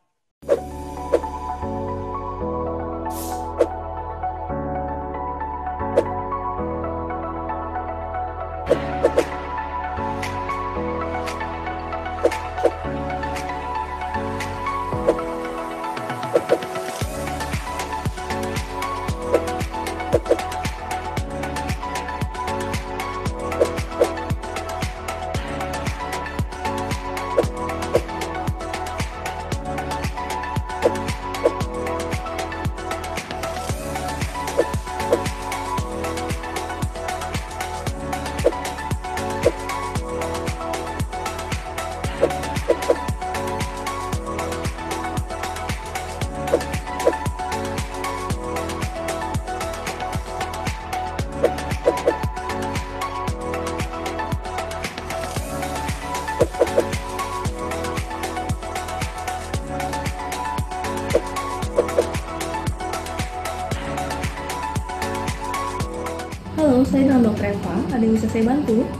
saya bantu?